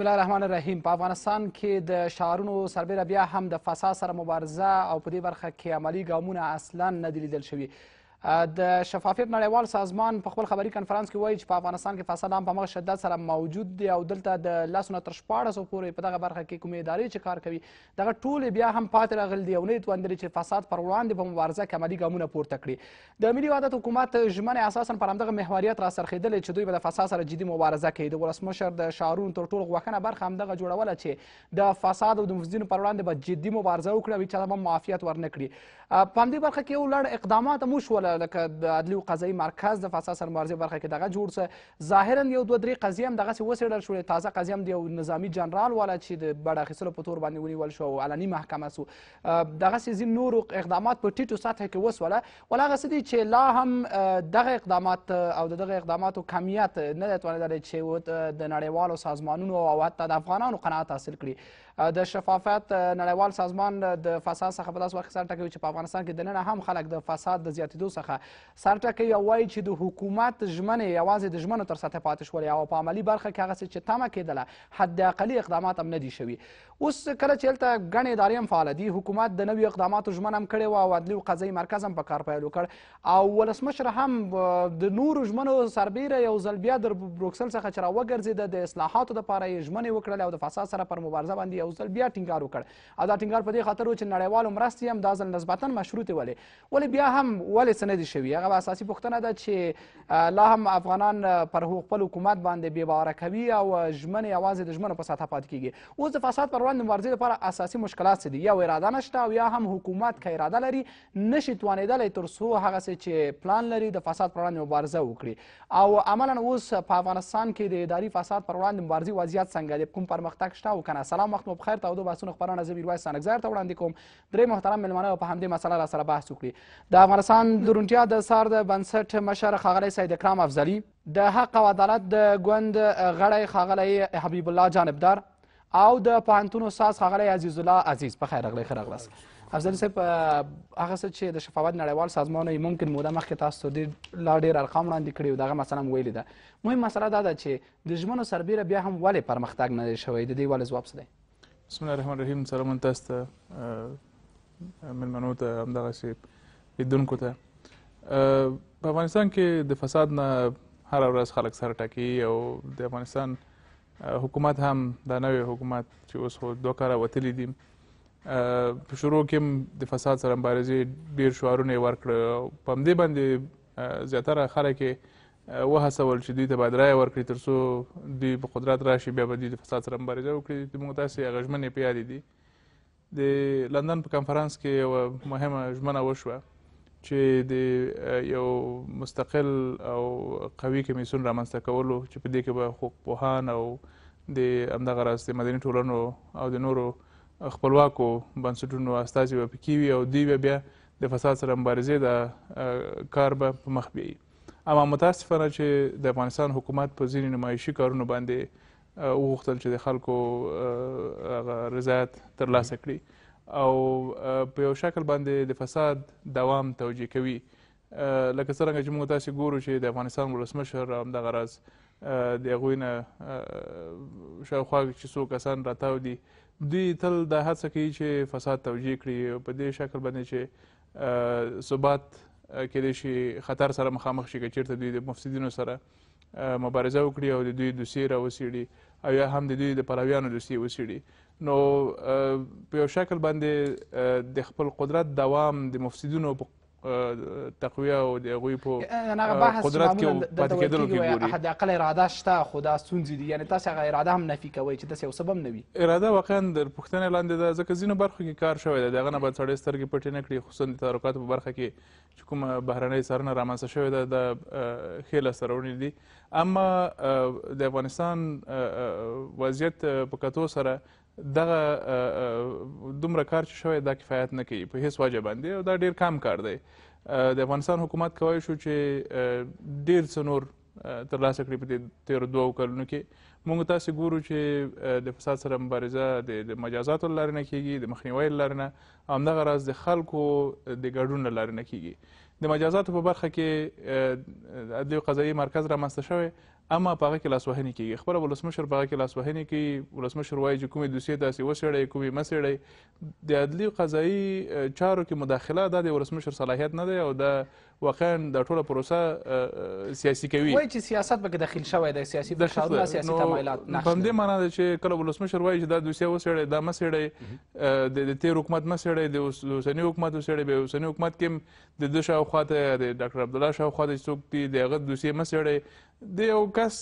بسم الله الرحمن الرحیم په افغانستان کې د شعارونو سربیره بیا هم د فساد سره مبارزه او په دې برخه کې عملی ګامونه اصلا نه دي لیدل شوي د شفافیت نړیوال سازمان په خپل خبري کنفرانس کې وایي چې په افغانستان کې فساد هم په مغه شدت سره موجود دی او دلته د لاسو نه تر شپاړسو پورې په دغه برخه کې کومې ادارې چې کار کوي دغه ټولې بیا هم پاتې راغلي دي او نه توندري چې فساد پر وړاندې په مبارزه کې عملي ګامونه پورته کړي د ملي وحدت حکومت ژمنې اساسا پر همدغه محوریت را سرخېدلې چې دوی به د فساد سره جدي مبارزه کوي د ولسمشر د شعارونو تر ټولو غوښنه برخه همدغه جوړوله چې د فساد او د مفسدینو پر وړاندې به جدي مبارزه وکړي او هېچا ته به معافیت ورنه کړي په همدې برخه کې یو لړ اقدامات هم وشول لکه د عدلي او قضایي مرکز د فساد سره مبارزې برخه کې دغه جوړ څه ظاهرا یو دوه درې قضیې هم دغسې وڅېړل شولې تازه قضیه هم د یو نظامي جنرال والا چې د بډ اخیستلو په تور باندې ونیول شو او علني محکمه سو دغسې ځینې نورو اقدامات په ټیټو سطحه کې وسوله ولا هغه څه دي چې لا هم دغه اقدامات او دغه اقداماتو کمیت نه دی توانېدلی چې د نړیوالو سازمانونو او حتی د افغانانو قناعت حاصل کړي د شفافیت نړیوال سازمان د فساد څخه په داسې وخت کې سر ټکوي چې په افغانستان کې دننه هم خلک د فساد د زیاتېدو څخه سر ټکوي او وایي چې د حکومت ژمنې یوازې د ژمنو تر سطح پاتې شولې او په عملي برخه کې هغه څه چې تمه کېدله حداقلي اقدامات هم نه دي شوي اوس کله چې هلته ګڼې ادارې هم فعاله دي حکومت د نویو اقداماتو ژمنه هم کړې وه او عدلي او قضایي مرکز هم په کار پیل وکړ او ولسمشر هم د نورو ژمنو سربیره یو ځل بیا د بروکسل څخه چې راوګرځېده د اصلاحاتو دپاره یې ژمنې وکړلې او د فساد سره پر مبارزه باندې یو ځل بیا ټینګار وکړ او دا ټینګار په دې خاطر و چې نړیوالو مرستې هم دا ځل نسبتا مشروطې ولې ولې بیا هم ولې څه نه دي شوي هغه اساسي پوښتنه ده چې لا هم افغانان پر خپل حکومت باندې بې باوره کوي او ژمنې یوازې د ژمنو په سطحه پاتې کیږي اوس د فساد پر وړاندې مبارزې لپاره اساسي مشکلات څه دي یو اراده نشته او یا هم حکومت که اراده لري نشي توانېدلی تر څو هغسې چې پلان لري د فساد پر وړاندې مبارزه وکړي او عملا اوس په افغانستان کې د اداري فساد پر وړاندې مبارزې وضعیت څنګه دی کوم پرمختګ شته او که نه سلام وخت مو بخیر تاو دوه بحثونه خبرانه زه میرویس سانکزر ته وړاندې کوم درې محترم میلمانه په همدې مسله را سره بحث وکړي د افغانستان درونتیا د سار د بنسټ مشر ښاغلی سید اکرام افضلي د حق او عدالت د ګوند غړی ښاغلی حبیب الله جانبدار او د پوهنتون استاد ښاغلی عزیز الله عزیز په خیر راغلی ښه راغلاست افضل صاحب هغه څه چې د شفاوت نړیوال سازمان یې ممکن موده مخکې تاسو ډېر لا ډېر ارقام وړاندې کړي وو دغه مسله هم ویلې ده مهم مسله دا ده چې د ژمنو سربیره بیا هم ولې پرمختګ نه دی شوی د دې ولې ځواب څه دی بسم الله الرحمن الرحیم سلام تاسو ته ملمنو ته همدغه شی لیدونکو ته په افغانستان کې د فساد نه هر ورځ خلک سره ټاکي او د افغانستان حکومت هم دا نوی حکومت چې اوس خو دوه کاله وتلی دي په شروع کې د فساد سره مبارزې ډېر شعارونه یې ورکړه په همدې باندې زیاتره خلک یې وهڅول چې دوی ته باید رایه ورکړي تر څو دوی په قدرت راشي بیا به دوی د فساد سره مبارزه وکړي زموږ داسې هغه ژمنې په یادې دي د لندن په کانفرانس کې یوه مهمه ژمنه وشوه چې د یو مستقل او قوي کمیسیون رامنځته کولو چې په دې کې به حقوق پوهان او د همدغه راز د مدني ټولنو او د نورو خپلواکو بنسټونو استازي به پکې وي او دوی به بیا د فساد سره مبارزې د کار به په مخ بیایي اما متاسفانه چې د افغانستان حکومت په ځینې نمایشي کارونو باندې وغوښتل چې د خلکو هغه رضایت ترلاسه کړي او په یو شکل باندې د فساد دوام توجیه کوي لکه څرنګه چې موږ تاسې ګورو چې د افغانستان ولسمشر همدغه راز د هغوی نه شاوخوا چې څو کسان راتاو دي دوی تل دا هڅه کوي چې فساد توجیه کړي په دې شکل باندې چې ثبات کېدای شي خطر سره مخامخ شي که چېرته دوی د مفسدینو سره مبارزه وکړي او د دوی دوسیې راوڅېړي او یا هم د دوی د پلویانو دوسیې وڅېړي نو په یو شکل باندې د خپل قدرت دوام د مفسدینو په تقویه او د هغوی په قدرت کې پاتې کېدلو کې ګوري حداقل اراده شته خو دا ستونزې دي یعنې تاسې هغه اراده هم نفي کوئ چې داسې یو سبب نه وي اراده واقعا د پوښتنې لاندې ده ځکه ځینو برخو کې کار شوی دی د هغه نه باید سړی سترګې پټې نه کړي خصوصا د تدارکاتو په برخه کې چې کومه بهرنۍ څارنه رامنځته شوې ده د ښې لاسته راوړنې دي اما د افغانستان وضعیت په کتو سره دغه دومره کار چې شوی دا کفایت نه کوي په هیڅ وجه باندې او دا ډیر کم کار دی د افغانستان حکومت کولی شو چې ډیر څه نور ترلاسه کړي په دې تېرو دوو کلونو کې موږ تاسې ګورو چې د فساد سره مبارزه د مجازاتو له لارې نه کېږي د مخنیوي له لارې نه همدغه راز د خلکو د ګډون له لارې نه کېږي د مجازاتو په برخه کې عدلي قضایي مرکز رامنځته شوی اما په هغه کې لاسوهنې کېږي خپله ولسمشر په هغه کې لاسوهنې کوي ولسمشر وایي چې کومې دوسیې داسې وڅېړئ کومې مه څېړئ د عدلي قضایي چارو کې مداخله دا د ولسمشر صلاحیت نه دی او دا واقعا دا ټوله پروسه سیاسي کوي وایي چې سیاست پکې داخل شوی دی سیاسي فشارونه سیاسي تمایلات نقش په همدې معنا ده چې کله ولسمشر وایي چې دا دوسیه وڅېړئ دا مه څېړئ د تېر حکومت مه څېړئ د اوسني حکومت وڅېړئ بیا اوسني حکومت کې هم د ده شاوخوا ته د ډاکټر عبدالله شاوخوا ته چې څوک دي د هغه دوسیه مه څېړئ د یو کس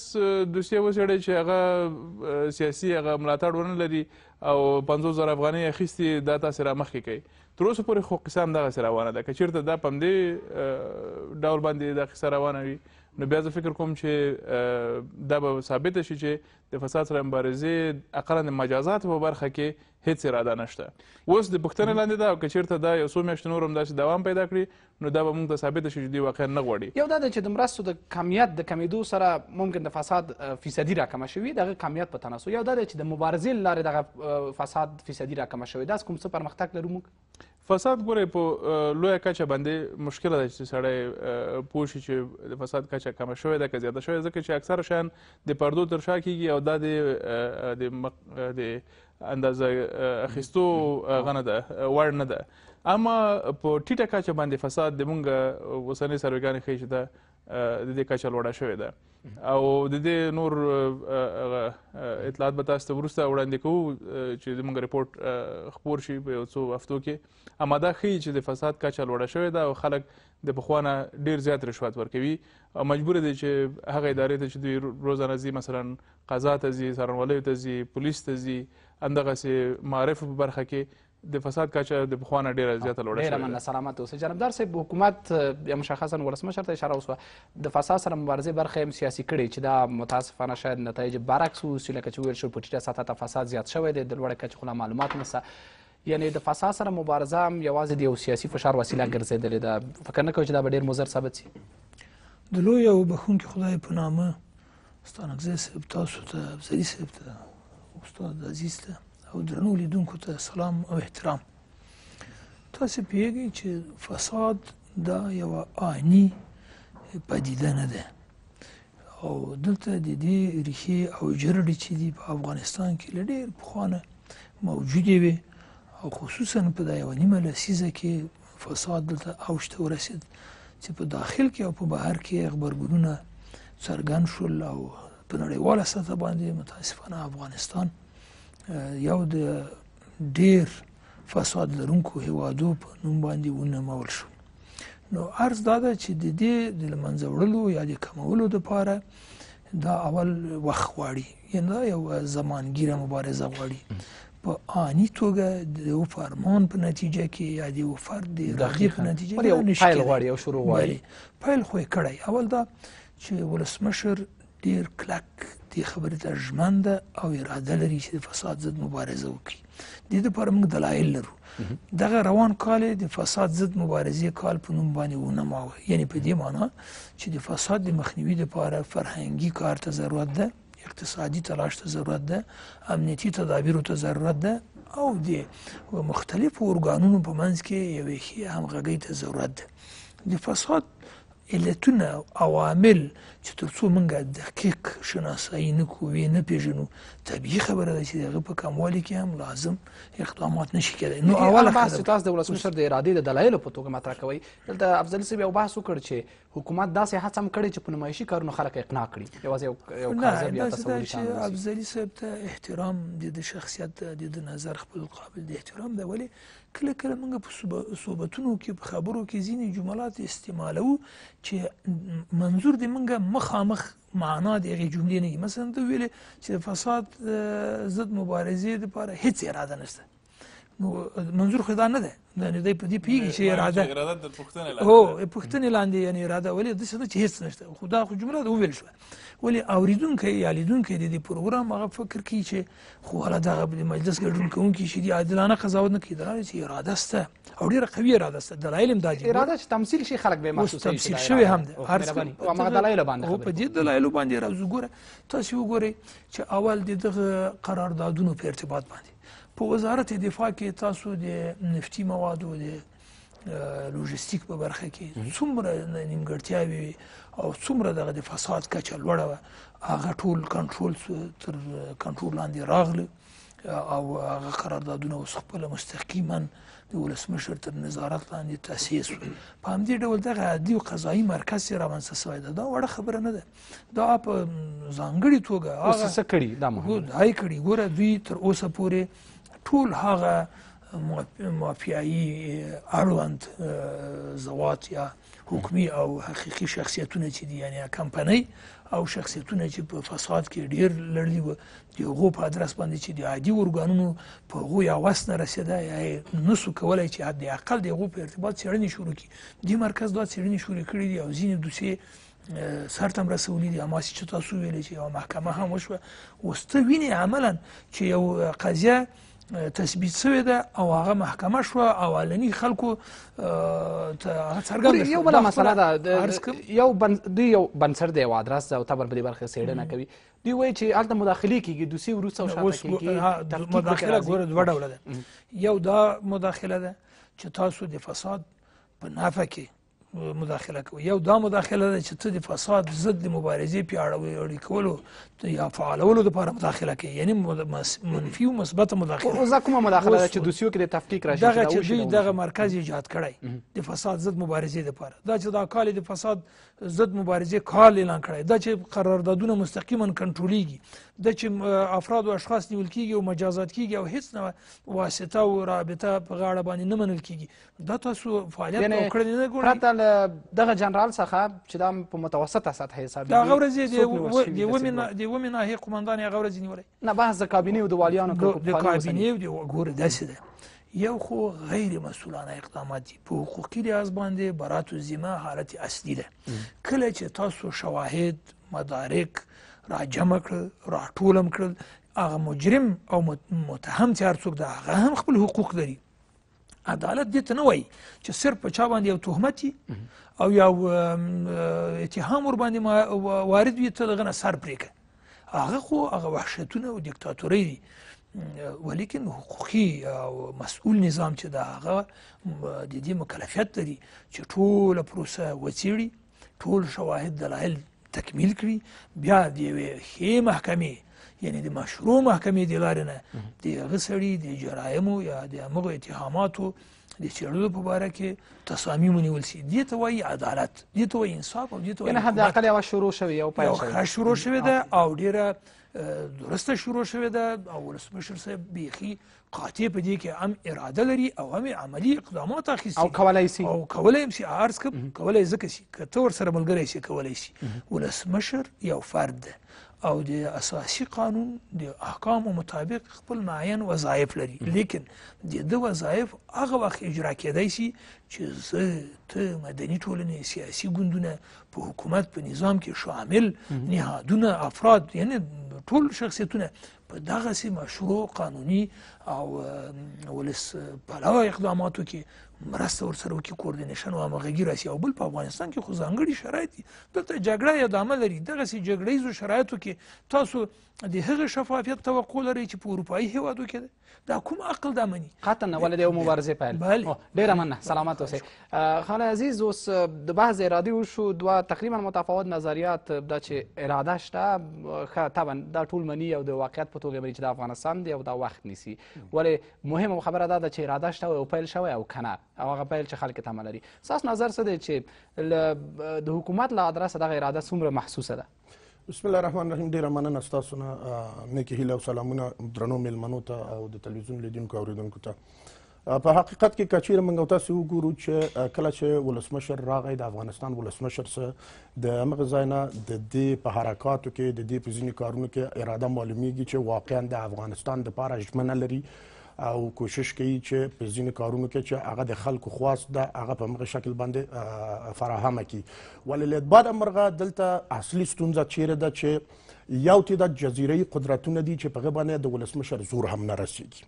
دوسیه وڅېړئ چې هغه سیاسي هغه ملاتړ ونه لري او 50000 افغانۍ اخیستي دا تاسو را مخکې کوي تر اوسه پورې خو قصه همدغسې روانه ده که چېرته دا په همدې ډول باندې دا قصه روانه وي نو بیا زه فکر کوم چې دا به ثابت شي چې د فساد سره مبارزه اقلا د مجازات په برخه کې هیڅ اراده نشته اوس د پښتنې لاندې دا او کچیرته دا یو څو میاشتې نور هم داسې دوام پیدا کړي نو دا به موږ ته ثابت شي چې دوی واقعا نه غواړي یو دا ده چې د مرستو د کمیت د کمیدو سره ممکن د فساد فیصدي راکمه شوي دغه کمیت په تناسب یو دا ده چې د مبارزې لارې دغه فساد فیصدي راکمه شوي دا کوم څه پرمختګ لرو موږ فساد ګورې په لویه کچه باندې مشکله ده چې سړی پوه شي چې د فساد کچه کمه شوې ده که زیاته شوې ځکه چې اکثره شیان د پردو تر شا کېږي او دا د د اندازه اخیستو غنه ده وړ نه ده اما په ټیټه کچه باندې فساد د مونږ اوسنۍ سرویګانې ښیي چې ده د دې کچه لوړه شوې ده او د دې نور اطلاعات به تاسو ته وروسته وړاندې کوو چې زموږ رپورټ خپور شي په یو څو هفتو کې اماده ښیي چې د فساد کچه لوړه شوې ده او خلک د پخوانه ډیر زیات رشوت ورکوي او مجبور دي چې هغه ادارې ته چې دوی روزانه ځي مثلا قضا ته ځي څارنوالیو ته ځي پولیس ته ځي همدغسې معارفو په برخه کې د فساد کچه د پخوانه ډیره زیاته لوړه شوې ډیره مننه سلامت اوسئ جنابدار صاحب حکومت یا مشخصا ولسمشر ته اشاره وشوه د فساد سره مبارزې برخه هم سیاسي کړې چې دا متاسفانه شاید نتایج برعکس واوسي لکه چې ویل شو په ټیټه سطحه ته فساد زیات شوی دی د لوړه کچې خو لا معلومات نسته یعنی د فساد سره مبارزه هم یوازې د یو سیاسي فشار وسیله ګرځېدلې ده فکر نه کوئ چې دا به ډېر مضر ثابت شي د لوی او بخونکي خدای په نامه ستانکزی صاحب تاسو ته افضلي صاحب ته استاد عزیز ته او درنو لیدونکو ته سلام او احترام تاسو پیږئ چې فساد دا یو آنی پدیده نه ده او دلته د دې ریښې او جرړې چې دي په افغانستان کې له ډېر پخوانه موجودې وي او خصوصا په دا یوه نیمه لسیزه کې فساد دلته اوج ته ورسېد چې په داخل کې او په بهر کې غبرګونونه څرګند شول او په نړیواله سطح باندې متاسفانه افغانستان یو د ډیر فساد لرونکو هیوادو په نوم باندې ونومول شو نو عرض دا ده چې د دې د لمنځه وړلو یا د کمولو دپاره دا اول وخت غواړي یعنې دا یو زمانګیره مبارزه غواړي په آنی توګه د یو فرمان په نتیجه کې یا د یو فرد د رغې په نتیجه کې پیل غواړي او شروع غواړي پیل خو یې کړی اول دا چې ولسمشر ډیر کلک دې خبرې ته ژمن ده او اراده لري چې د فساد ضد مبارزه وکړي د دې لپاره موږ دلایل لرو دغه روان کال د فساد ضد مبارزې کال په نوم باندې ونوماوه یعنی په دې معنی چې د فساد د مخنیوي لپاره فرهنګي کار ته ضرورت ده اقتصادي تلاش ته ضرورت ده امنیتي تدابیرو ته ضرورت ده او د مختلفو ارګانونو په منځ کې یوې ښې همغږۍ ته ضرورت ده د فساد علتونه او عوامل چې تر څو موږ دقیق شناسایی نه کوو وی نه پیژنو طبیعي خبره ده چې دغه په کموالي کې هم لازم اقدامات نشي کېدای نو اوله خبره تاسو د ولسمشر د ارادې د دلایلو په توګه مطرح کوي دلته افضل صاحب یو بحث وکړ چې حکومت داسې هڅه هم کړې چې په نمایشي کارونو خلک اقناع کړي یوازې یو کاذب یا تصور شي افضل صاحب ته احترام د شخصیت د نظر خپل قابل د احترام ده ولی کله کله موږ په صحبتونو کې په خبرو کې ځینې جملات استعمالو چې منظور دې موږ مخامخ معنا د هغې جملې نه مثلا ته ویلې چې د فساد ضد مبارزې دپاره هیڅ اراده نشته نو منظور خدا نه ده یعنی دوی په دې پیږي چې اراده اراده د پښتنه لاندې هو پښتنه لاندې یعنی اراده ولې د څه چې هیڅ نشته خدا خو جمله ده ویل شو ولې اوریدونکو یا لیدونکو د دې پروګرام هغه فکر کوي چې خو هله دغه د مجلس ګډون کوونکي چې دی عادلانه قضاوت نه کوي دا چې اراده سته او ډیره قوي اراده سته دلایل هم دا دي اراده چې تمثيل شي خلک به محسوس شي تمثيل شوی هم ده هر څه او هغه دلایل باندې خو په دې دلایل باندې راځو ګوره تاسو وګورئ چې اول د دغه قراردادونو په ارتباط باندې په وزارت دفاع کې تاسو د نفتی موادو د لوجستیک په برخه کې څومره نیمګړتیاوي او څومره دغه د فساد کچه لوړه وه هغه ټول کنټرول تر کنټرول لاندې راغله او هغه قراردادونه اوس خپل مستقیما د ولسمشر تر نظارت لاندې تاسیس په همدې ډول دغه عادي او قضایي مرکز یې رامنځته سوی ده دا وړه خبره نه ده دا په ځانګړې توګه هغه څه کړي دا مهم هغه کړي ګوره دوی تر اوسه پورې ټول هغه مافیایي اړوند زوات یا حکمی او حقیقی شخصیتونه چې دي یعنی کمپنۍ او شخصیتونه چې په فساد کې ډیر لړلي وو د هغو په ادرس باندې چې د عادي ارګانونو په هغو یا وس نه رسېده یا نسو کولی چې حد اقل د هغو په ارتباط څېړنې شروع کړي دې مرکز دا څېړنې شروع کړي دي او ځینې دوسیې سرته هم رسولي دي هماسې چې تاسو ویلې چې یوه محکمه هم وشوه اوس ته وینې عملا چې یو قضیه تثبیت شوی ده او هغه محکمه شو اولنی خلکو ته څرګند یو بل مسله ده یو دی یو بنسر دی او ادرس او تبر په دې برخه سیړه نه کوي دی وایي چې الته مداخله کیږي دوسی وروسته او شاته کیږي مداخله ګوره دوه ډوله ده یو دا مداخله ده چې تاسو د فساد په نافه کې مداخله کوي یو دا مداخله ده چې ته د فساد ضد د مبارزې پیاوړې اړې کولو یا فعالولو لپاره مداخله کوي یعنی منفي او مثبت مداخله او ځکه مداخله ده چې دوسیو کې د تفکیک راشي دغه چې دغه مرکز ایجاد کړی د فساد ضد مبارزې لپاره دا چې دا کال د فساد ضد مبارزه کال اعلان کړی دا چې قراردادونه مستقیما کنټرولیږي دا چې افراد او اشخاص نیول کیږي او مجازات کیږي او هیڅ نه واسطه او رابطه په غاړه باندې نه منل کیږي دا تاسو فعالیت وکړی نه ګورئ پرته دغه جنرال څخه چې دا په متوسطه سطح حساب دا غوړې دی ومنه دی ومنه هي قومندان هغه ورځ نیولې نه بحث د کابینه او د والیانو د کابینه او د ګور داسې ده یو خو غیر مسولانه اقدامات دي په حقوقي لحاظ باندې براتو ذمه حالت اصلي ده کله چې تاسو شواهد مدارک را جمع کړل را ټولم کړل هغه مجرم او متهم چې هر څوک ده هغه هم خپل حقوق لري عدالت دې ته نه وایي چې صرف په چا باندې یو تهمت او یو اتهام ور باندې وارد وي ته دغه نه سر پرېږه هغه خو هغه وحشتونه او دیکتاتورۍ دي ولیکن حقوقي او مسؤل نظام چې د هغه د دې مکلفیت لري چې ټوله پروسه وڅېړي ټول شواهد دلایل تکمیل کړي بیا د یوې ښې محکمې یعنی د مشروع محکمې د لارې نه د هغه سړي د جرایمو یا د هغو اتهاماتو د چړلو په باره کې تصامیم ونیول شي دې ته وایي عدالت دې ته وایي انصاف او دې ته وایي حداقل یوه شروع شوې او ښه شروع شوې ده او ډېره درسته شروع شوې ده او ولسمشر صاحب بیخي قاطع په دې کې هم اراده لري او هم عملی اقدامات اخیستي او کولی سي او کولی هم سي عرض کوم کولی ځکه سي که ته ورسره ملګری سي کولی سي ولسمشر یو فرد ده او د اساسی قانون د احکام مطابق خپل معین وظایف لري لیکن د د وظایف هغه وخت اجرا کېدای شي چې زه ته مدني ټولنې سیاسي ګوندونه په حکومت په نظام کې شامل نهادونه افراد یعنی ټول شخصیتونه په دغه سي مشروع قانوني او ولس پلوه اقداماتو کې مرسته ورسره وکړي کوردینیشن او همغږي راسي او بل په افغانستان کې خو ځانګړي شرایط دي دلته جګړه یا دامه لري دغسې جګړیزو شرایطو کې تاسو د هغه شفافیت توقع لري چې په اروپایي هیوادو کې ده دا کوم عقل دا مني قطعا ولې د یو مبارزې پیل ډیره مننه سلامت اوسئ خان عزیز اوس د بحث ارادي وشو دوه تقریبا متفاوت نظریات دا چې اراده شته ښه طبعا دا ټول مني او د واقعیت په توګه مني چې د افغانستان دی او دا وخت نیسي ولې مهمه خبره دا ده چې اراده شته او پیل شوی او کنه او هغه پیل چې خلک تمه لري ستاسو نظر څه دی چې د حکومت له ادرسه دغه اراده څومره محسوسه ده بسم الله الرحمن الرحیم ډیره مننه ستاسو نه نیکې هیله او سلامونه درنو میلمنو ته او د تلویزیون لیدونکو اوریدونکو ته په حقیقت کې کچیر موږ تاسو وګورو چې کله چې ولسمشر راغی د افغانستان ولسمشر سره د مغزاینا د دې په حرکتو کې د دې په ځینی کارونو کې اراده معلومیږي چې واقعا د افغانستان د لپاره ژمنه لري او کوشش کوي چې په ځینې کارونو کې چې هغه د خلکو خواست ده هغه په مغه شکل باندې فراهمه کی ولې له بعد مرغه دلته اصلي ستونزه چیرې ده چې یو تعداد جزیره قدرتونه دي چې په غو باندې د ولسمشر زور هم نه رسیږي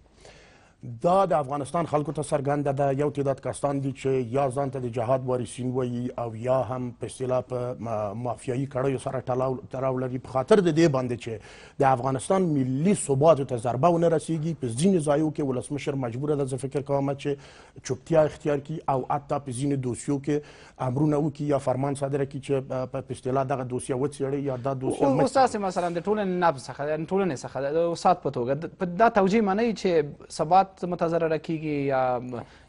دا د افغانستان خلکو ته څرګنده ده یو تعداد کسان دي چې یا ځان ته د جهاد وارثین وایي او یا هم په اصطلاح په مافیایي کړیو سره تړاو لري په خاطر د دې باندې چې د افغانستان ملي ثبات ته ضربه ونه رسیږي په ځینې ځایو کې ولسمشر مجبور ده زه فکر کوم چې چوپتیا اختیار کړي او حتی په ځینې دوسیو کې امرونه وکړي یا فرمان صادره کړي چې په اصطلاح دغه دوسیه وڅېړي یا دا دوسیه اوس تاسې مثلا د ټولنې نبض څخه ټولنې څخه د سات په توګه دا توجیه منئ چې ثبات مطالبات متضرره کیږي یا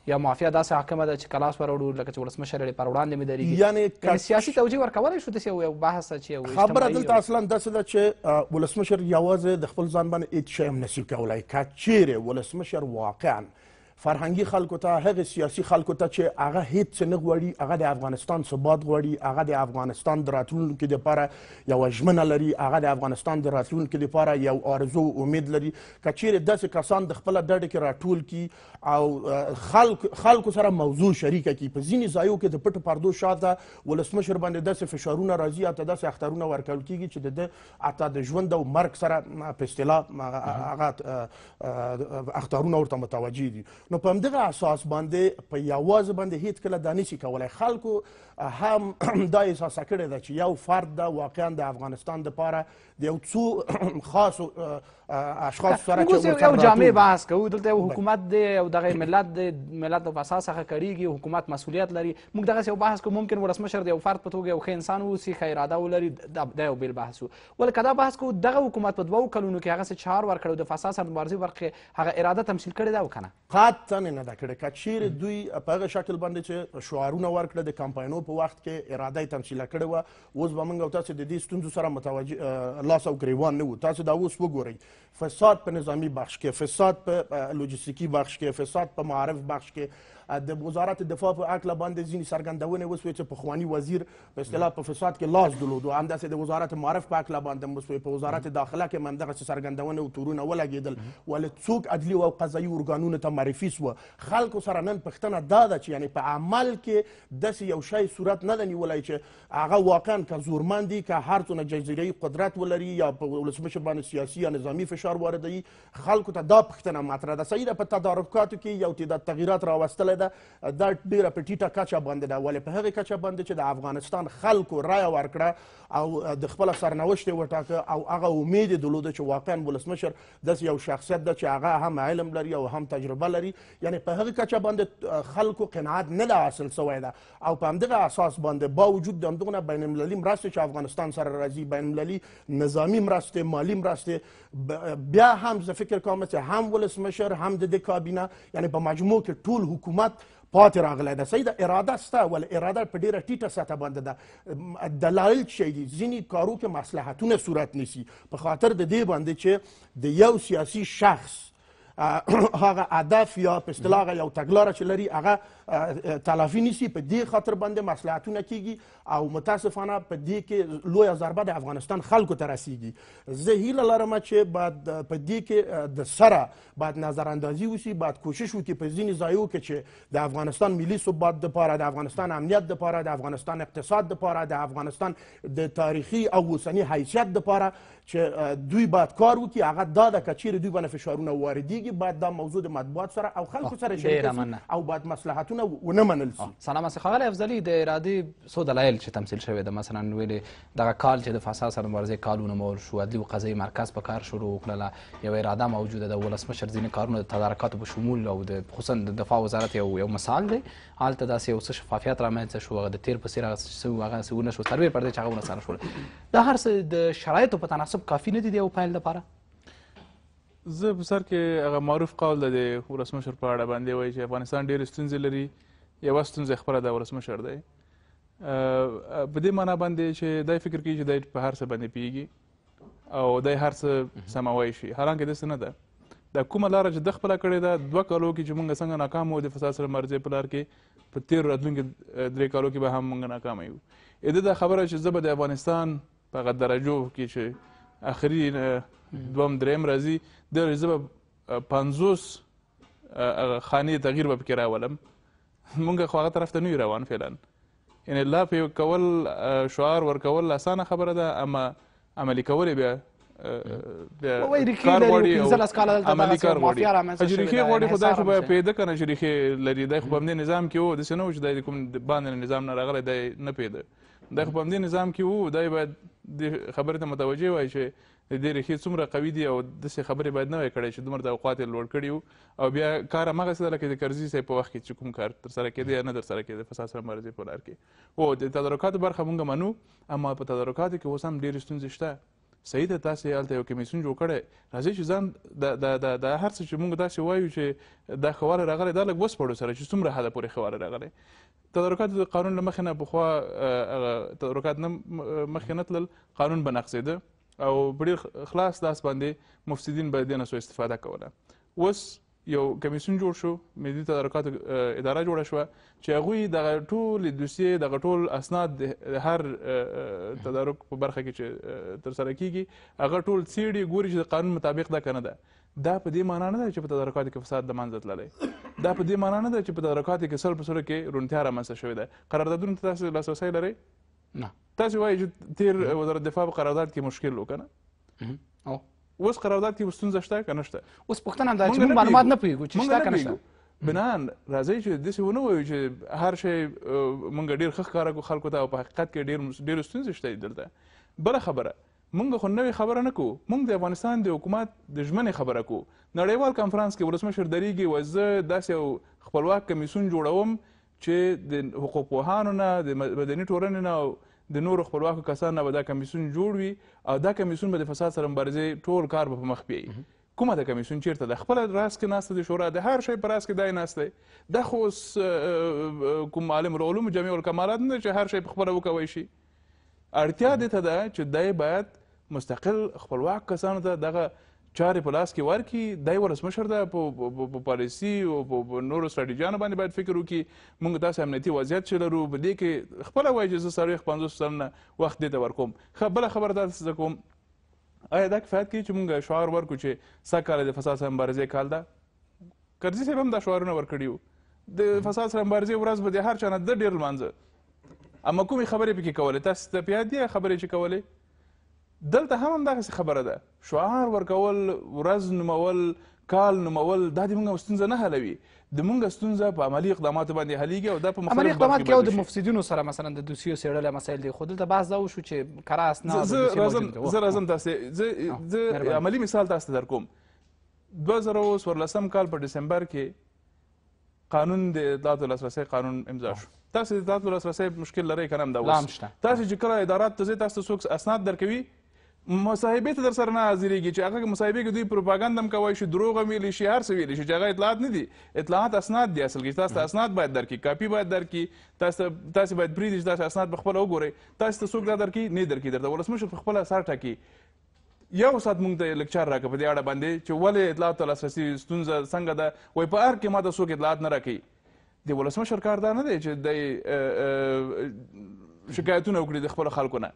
یا مافیا داسې حاکمه ده چې کلاس وروړو لکه چې ولسمشر یې پر وړاندې مدارېږي یعنې سیاسي توجیه ورکولی شو داسې یو بحث چې خبره دلته اصلا داسې ده چې ولسمشر یوازې د خپل ځان باندې هېڅ شی هم نشي کولی که چیرې ولسمشر واقعا فرهنګي خلکو ته هغه سیاسي خلکو ته چې هغه هیڅ نه غوړي هغه د افغانستان ثبات غوړي هغه د افغانستان د راتلونکو لپاره یو ژمنه لري هغه د افغانستان د راتلونکو لپاره یو ارزو امید لري کچېره داسې کسان د خپل ډډ کې راټول کی او خلک خلکو سره موضوع شریکه کی په ځینی ځایو کې د پټ پردو شاته ولسمشر باندې داسې فشارونه راځي اته داسې اخترونه ورکول کیږي چې د اته د ژوند او مرګ سره په اصطلاح هغه اخترونه ورته متوجي دي نو په همدغه اساس باندې په یوازې باندې هیڅکله دا نشي کولی خلکو هم دا احساسه کړې ده چې یو فرد ده واقعا د افغانستان دپاره د یو څو خاص اشخاص سره چې یو جامع بحث کوو دلته یو حکومت دی او دغه ملت دی ملت په اساس هغه کړیږي حکومت مسؤلیت لري موږ دغسې یو بحث کوو ممکن ولسمشر د یو فرد په توګه یو ښه انسان واوسي ښه اراده ولري دا یو بل بحث و ولکه دا بحث کوو دغه حکومت په دوو کلونو کې هغه څه چهار ورکړی او د فساد سره مبارزې برخې هغه اراده تمثیل کړې ده او که نه قطعا نه ده کړې که چیرې دوی په هغه شکل باندې چې شعارونه ورکړه د کمپاینو په وخت کې اراده تمثیل کړې و اوس به موږ او تاسو د دې ستونزو سره متوجه لاس او ګریوان نه وو تاسو دا اوس وګورئ فساد په نظامی بخش کې فساد په لوجستیکی بخش کې فساد په معارف بخش کې د وزارت دفاع په اکله باندې ځینې څرګندونې وسوې چې پخوانی وزیر په اصطلاح په فساد کې لاس درلودو همداسې د وزارت معارف په اکله باندې وسوې په وزارت داخله کې هم همدغسې څرګندونې او تورونه ولګېدل ولې څوک عدلي او قضایي ارګانونو ته معرفي سوه خلکو سره نن پوښتنه دا ده چې یعنې په عمل کې داسې یو شی صورت نه ده نیولی چې هغه واقعا که زورمند دي که هر څونه جزیرهیي قدرت ولري یا په ولسمشر باندې سیاسي یا نظامي فشار واردوي خلکو ته دا پوښتنه مطرح ده صحیح ده په تدارکاتو کې یو تعداد تغییرات راوستلی راغله ده دا ډیره په ټیټه کچه باندې ده ولې په هغې کچه باندې چې د افغانستان خلکو رایه ورکړه او د خپله سرنوشت یې وټاکه او هغه امید یې درلوده چې واقعا ولسمشر داسې یو شخصیت ده چې هغه هم علم لري او هم تجربه لري یعنې په هغې کچه باندې خلکو قناعت نه ده حاصل سوی ده او په همدغه اساس باندې باوجود د همدغونه بین المللي مرستې چې افغانستان سره راځي بین المللي نظامی مرستې مالی مرستې بیا هم زه فکر کوم چې هم ولسمشر هم د دې کابینه یعنې په مجموع کې ټول حکومت حکومت پاتې راغلی ده صحیح ده اراده شته ول اراده په ډیره ټیټه سطح باندې ده دلایل شی دي ځینې کارو کې مصلحتونه صورت نیسي په خاطر د دې باندې چې د یو سیاسي شخص هغه هدف یا په اصطلاح یو تګلاره چې لري هغه تلافي نیسي په دې خاطر باندې مصلحتونه کیږي او متاسفانه په دې کې لویه ضربه د افغانستان خلکو ته رسیږي زه هیله لرم چې باید په دې کې د سره باید نظراندازي وشي باید کوشش وکړي په ځینې ځایو کې چې د افغانستان ملي ثبات دپاره د افغانستان امنیت دپاره د افغانستان اقتصاد دپاره د افغانستان د تاریخي او اوسني حیثیت دپاره چې دوی باید کار وکړي هغه دا ده که چیرې دوی باندې فشارونه واردېږي باید دا موضوع د مطبوعات سره او خلکو سره شریک او باید مصلحتونه ونه منل شي سلام مسیح ښاغلی افضلي د ارادې څو دلایل چې تمثیل شوی ده مثلا ویلې دغه کال چې د فساد سره مبارزې کال ونومول شو عدلي او قضایي مرکز په کار شروع وکړله یوه اراده موجوده ده ولسمشر ځینې کارونه د تدارکاتو په شمول او د خصوصا د دفاع وزارت یو یو مثال دی هلته داسې یو څه شفافیت رامنځته شو هغه د تیر په څیر هغه څه ونه شو سروې پر دې چې هغه ونه سره شول دا هر څه د شرایطو په تناسب تعصب کافي نه دي د یو فایل لپاره زه په سر کې هغه معروف قول د ولسمشر په اړه باندې وایي چې افغانستان ډېرې ستونزې لري یوه ستونزه خپله د ولسمشر دی په دې معنا باندې چې دای فکر کوي چې دای په هر څه باندې پیږي او دای هر څه سموای شي حالانکه داسې نه ده دا کومه لاره چې ده خپله کړې ده دوه کالو کې چې موږ څنګه ناکام وو د فساد سره مبارزې په لار کې په تېرو راتلونکي درې کالو کې به هم موږ ناکامه یو د دا خبره چې زه به د افغانستان په هغه درجو کې چې اخري دوم دریم راځي د زه به پنځوس خانې تغییر به پکې راولم مونږ خو هغه طرف ته نه روان فعلا یعنې لا پې کول شعار ورکول اسانه خبره ده اما عملي کول بیا کار غواړي عملي کار غواړي ریښې غواړي خو دا خو به پیدا که نه چې ریښې لري دا خو په همدې نظام کې و داسې نه و چې دا کوم باندې نظام نه راغلی دی نه پیدا دا خو په همدې نظام کې وو دا باید دې خبرې ته متوجه وای چې د دې ریښې څومره قوي دي او داسې خبرې باید نه وای کړی چې دومره د اوقات یې لوړ کړي او بیا کار هماغسې ده لکه د کرزي صاحب په وخت کې چې کوم کار ترسره کېده یا نه ترسره کېده فساد سره مبارزې په لار کې هو د تدارکاتو برخه مونږ منو اما په تدارکاتو کې اوس هم ډېرې ستونزې شته صحیح ده تاسې هلته یو کمیسیون جوړ کړی راځئ چې ځان دا هر څه چې موږ داسې وایو چې دا ښواره راغلی دا لږ وسپړو سره چې څومره حده پورې ښواره راغلی تدارکات د قانون له مخې نه پخوا تدارکات نه مخکې نه تلل قانون به نقصېده او په ډېر خلاص لاس باندې مفسدین به دې نه سو استفاده کوله اوس یو کمیسیون جوړ شو ملي تدارکات اداره جوړه شوه چې هغوی دغه ټول دوسیې دغه ټول اسناد هر تدارک په برخه کې چې ترسره کیږي هغه ټول څیړي ګوري چې د قانون مطابق ده که نه ده دا په دې معنا نه ده چې په تدارکاتو کې فساد د منځه تللی دا په دې معنا نه ده چې په تدارکاتو کې سل په سلو کې روڼتیا رامنځته شوې ده قراردادونو ته تاسو لاسرسی لرئ نه تاسو وایئ چې تیر وزارت دفاع په قرارداد کې مشکل و که نه اوس قرارداد کې ستونزه شته که نه شته اوس پوښتنه هم دا چې موږ معلومات نه پوهېږو چې شته که نه شته بنا راځئ چې داسې ونه وایو چې هر شی موږ ډېر ښه ښکاره کړو خلکو ته او په حقیقت کې ډېر ډېرې ستونزې شته دلته بله خبره موږ خو نوې خبره نه کوو موږ د افغانستان د حکومت د ژمنې خبره کوو نړیوال کانفرانس کې ولسمشر درېږي وایي زه داسې یو خپلواک کمیسون جوړوم چې د حقوقپوهانو نه د مدني ټولنې نه د نورو خپلواکو کسانو نه به دا کمیسیون جوړ وي او دا کمیسیون به د فساد سره مبارزې ټول کار به په مخ بیایي کومه د کمیسیون چیرته د خپل راس کې ناسته د شورا د هر شی پر راس کې دای ناسته د خو اوس کوم عالم العلوم جميع الکمالات نه چې هر شی په خپله وکوي شي اړتیا دې ته ده چې دی باید مستقل خپلواک کسانو ته دغه چارې په لاس کې ورکړي دا یو ولسمشر ده په پالیسي او په نورو سټراټیجیانو باندې باید فکر وکړي موږ داسې امنیتي وضعیت چې لرو په دې کې خپله وایي چې زه څلوېښت پنځوس سلنه وخت دې ته ورکوم ښه بله خبره دا زه کوم آیا دا کفایت کوي چې موږ شعار ورکړو چې سږ کال د فساد سره مبارزې کال ده کرزي صاحب هم دا شعارونه ورکړي وو د فساد سره مبارزې ورځ به د هر چا نه ده ډېر لمانځه اما کومې خبرې پکې کولې تاسو ته په یاد دي خبرې چې کولې دلته هم همدغسې خبره ده شعار ورکول ورځ نومول کال نومول دا د موږ ستونزه نه حلوي د موږ ستونزه په عملی اقداماتو باندې حلیږي او دا په عملی اقدامات کې او د مفسدینو سره مثلا د دوسیو سیړل مسایل دي خو دلته بحث دا وشو چې کرا اسناد زه راځم تاسو زه عملی مثال تاسو در کوم 2014 کال په دسمبر کې قانون د اطلاعاتو لاسرسي قانون امضا شو تاسو د اطلاعاتو لاسرسي مشکل لرئ کنه هم دا اوس تاسو چې کله ادارات ته ځئ تاسو څوک اسناد درکوي مصاحبه ته در سره نه حاضرېږي چې هغه مصاحبه کې دوی پروپاګند هم کوي شي دروغ هم ویلی شي هر څه ویلی شي چې هغه اطلاعات نه دي اطلاعات اسناد دي اصل کې تاسو ته اسناد باید درکړي کاپي باید درکړي تاسو تاسو باید پرېږدي چې تاسو اسناد په خپله وګورئ تاسو ته څوک دا درکړي نه درکړي درته ولسمشر په خپله سر ټاکي یو سات موږ ته لکچر راکړه په دې اړه باندې چې ولې اطلاعات ته لاسرسي ستونزه څنګه ده وایي په هر کې ماته څوک اطلاعات نه راکوي د ولسمشر کار دا نه دی چې دی شکایتونه وکړي د خپلو خلکو نه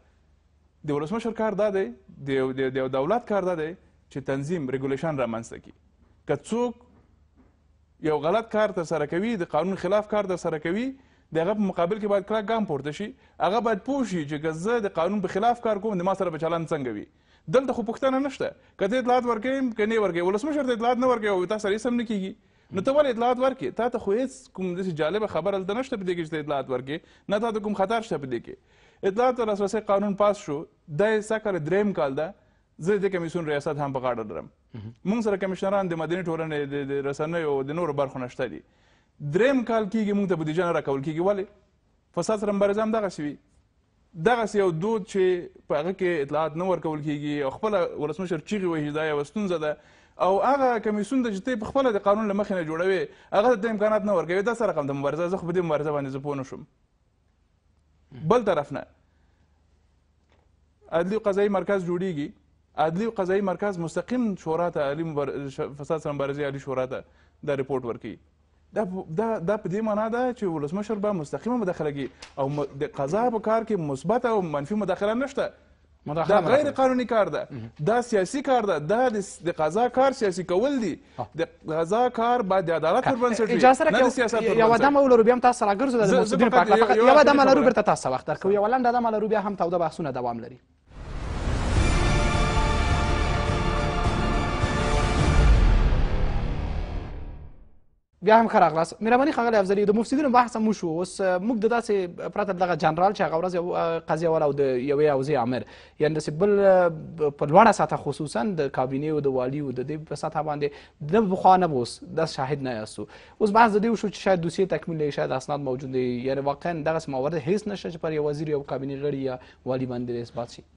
د ولسمشر کار دا دی د یو دولت کار دا دی چې تنظیم ریګولیشن رامنځته کړي که څوک یو غلط کار ترسره کوي د قانون خلاف کار ترسره کوي د هغه په مقابل کې باید کلک ګام پورته شي هغه باید پوه شي چې زه د قانون په خلاف کار کوم د ما سره به چلند څنګه وي دلته خو پوښتنه نشته که ته اطلاعات ورکوې که نه ورکوې ولسمشر ته اطلاعات نه ورکوې او تا سره یې سم نه کېږي نو ته ولې اطلاعات ورکې تا ته خو هېڅ کوم داسې جالبه خبره هلته نشته په دې کې چې ته اطلاعات ورکې نه تا ته کوم خطر شته په دې کې اطلاعات او لاسرسي قانون پاس شو د سکر دریم کال ده زه د کمیسون ریاست هم په غاړه لرم موږ سره کمشنران د مدني ټولنې د رسنیو او د نورو برخو نشته دي دریم کال کېږي موږ ته بودیجه نه راکول کېږي ولې فساد سره مبارزه هم دغسې وي دغسې یو دود چې په هغه کې اطلاعات نه ورکول کېږي او خپله ولسمشر چیغې وهي دا یوه ستونزه ده او هغه کمیسون د چې ته په خپله د قانون له مخې نه جوړوي هغه ته امکانات نه ورکوي دا سره رقم د مبارزه زه خو په دې مبارزه باندې زه پوه نه شوم بل طرف نه عدلی قضایی مرکز جوړیږي عدلی قضایی مرکز مستقیم شورا ته عالی مبر... فساد سره مبارزې عالی شورا ته دا رپورټ ورکوي دا دا دا په دې معنا ده چې ولسمشر به مستقیمه مداخله کوي او د قضا په کار کې مثبت او منفي مداخله نشته دا غیر قانوني کار ده دا سیاسي کار ده دا د قضا کار سیاسي کول دي د قضا کار باید د عدالت پر بنسټ وي اجازه راکړئ یو دمه ولرو بیا هم تاسو سره ګرځو د موضوع په اړه فقط یو دمه لرو بیرته تاسو وخت درکو یو لنډه دمه لرو بیا هم توده بحثونه دوام لري بیا هم خره غلاس مهرباني خغل افزلی د مفسدینو بحث مو شو اوس موږ د داسې پرته دغه جنرال چې هغه ورځ قضیه ولا او د یوې اوزې امر یعنی داسې بل په لوړه سطح خصوصا د کابینې او د والي او د دې په سطح باندې د بخانه بوس د شاهد نه یاستو اوس بحث د دې شو چې شاید دوسیه تکمیل نه شاید اسناد موجود دي یعنی واقعا دغه موارد هیڅ نشته چې پر یو وزیر یو کابینې غړي یا والي باندې اثبات شي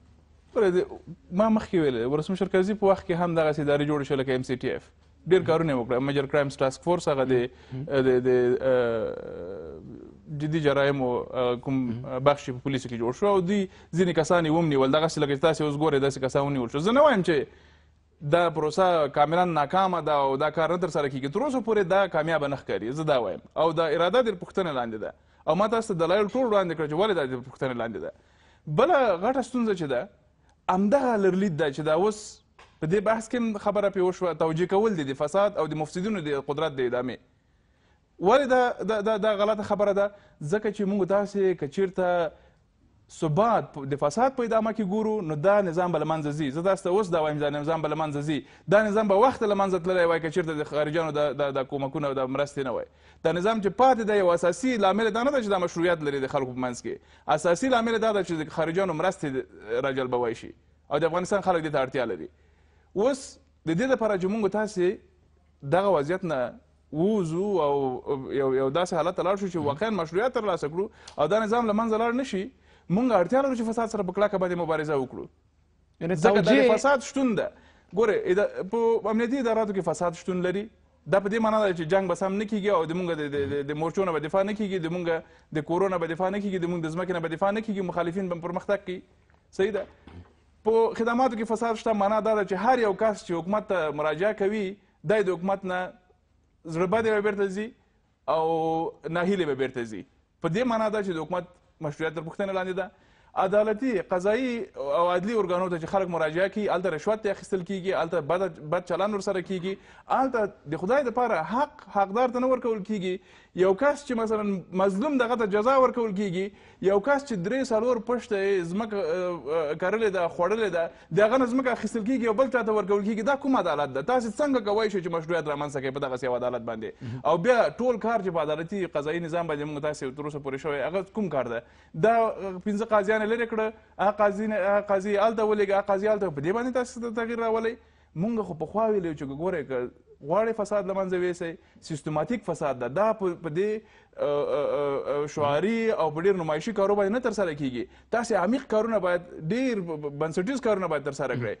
ما مخکې ویل ولسمشر کرزي په وخت کې هم دغسې ادارې جوړې شوې لکه ام سي ټي اف ډیر کارونه وکړه میجر کرایمز ټاسک فورس هغه د د جدي جرایمو کوم بخش په پولیسو کې جوړ شو او دوی ځینې کسان یې ومنیول دغسې لکه چې تاسې اوس ګورئ داسې کسان ونیول شو زه نه وایم چې دا پروسه کاملا ناکامه ده او دا کار نه ترسره کېږي تر اوسه پورې دا کامیابه نه ښکاري زه دا وایم او دا اراده ډېر پوښتنه لاندې ده او ما تاسو ته دلایل ټول وړاندې کړه چې ولې دا ډېر پوښتنه لاندې ده بله غټه ستونزه چې ده همدغه لرلید ده چې دا اوس په دې بحث کې خبره پې وشوه توجیه کول دي د فساد او د مفسدینو د قدرت د ادامې ولې دا دا دا, دا غلطه خبره ده ځکه چې موږ داسې که چیرته ثبات د فساد په ادامه کې ګورو نو دا نظام به له منځه ځي زه تاسو ته اوس دا وایم دا نظام به له منځه ځي دا نظام به وخته له منځه تللی وای که چیرته د خارجیانو د کومکونه او د مرستې نه وای دا نظام چې پاتې دی یو اساسي لامل دا نه ده چې دا مشروعیت لري د خلکو په منځ کې اساسي لامل دا ده چې د خارجیانو مرستې راجلبوی شي او د افغانستان خلک دې ته اړتیا لري اوس د دې لپاره چې موږ تاسې دغه وضعیت نه ووزو او یو یو داسې حالت ته لاړ شو چې واقعا مشروعیت ترلاسه کړو او دا نظام له منځه لاړ نه شي موږ اړتیا لرو چې فساد سره په کلکه باندې مبارزه وکړو یعنې ځکه دا فساد شتون ده ګوره په امنیتي اداراتو کې فساد شتون لري دا په دې معنا ده چې جنگ به سم نه کیږي او زمونږ د مورچو نه به دفاع نه کیږي زمونږ د کورو نه به دفاع نه کیږي زمونږ د ځمکې نه به دفاع نه کیږي مخالفین به پرمختګ کوي صحیح ده په خدماتو کې فساد شته معنا دا ده چې هر یو کس چې حکومت ته مراجعه کوي دی د حکومت نه زړه بدې به بیرته ځي او ناهیلې به بیرته ځي په دې معنا ده چې د حکومت مشروعیت تر پوښتنې لاندې ده عدالتي قضایي او عدلي ارګانو ته چې خلک مراجعه کوي هلته رشوت اخیستل کیږي هلته بد بد چلان ورسره کیږي هلته د خدای دپاره حق حقدار ته نه ورکول کیږي یو کس چې مثلا مظلوم دغه ته جزا ورکول کیږي یو کس چې درې څلور پشته ځمکه کرلې ده خوړلې ده د هغه نه ځمکه اخیستل کیږي او بل چا ته ورکول کیږي دا کوم عدالت ده تاسې څنګه کوی شئ چې مشروعیت رامنځته کړئ په دغسې یو عدالت باندې او بیا ټول کار چې په عدالتي قضایي نظام باندې موږ تاسې تروسه پورې شوی هغه کوم کار ده دا پنځه قاضیان لرې کړه هغه قاضي هغه قاضي هلته ولېږه هغه قاضي هلته په دې باندې تاسې تغییر راولئ موږ خو پخوا ویلي چې ګورئ که غواړي فساد له منځه یوسئ سیستماتیک فساد ده دا په دې شعاري او په ډېر نمایشي کارو باندې نه ترسره کیږي تاسې عمیق کارونه باید ډېر بنسټیز کارونه باید ترسره کړئ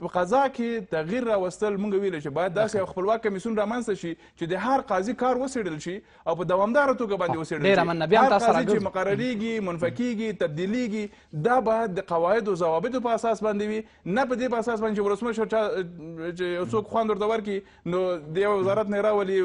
په قضا کې تغییر راوستل موږ ویل چې باید داسې یو خپلواک کمیسیون رامنځته شي چې د هر قاضي کار وسیړل شي او په دوامداره توګه باندې وسیړل شي مننه بیا تاسو راغلی چې مقرریږي منفکیږي تبدیلیږي دا باید د قواعد او ضوابطو په اساس باندې وي نه په دې په اساس باندې چې ولسمشر چې څوک خوند ورته ورکړي نو د یو وزارت نه راولي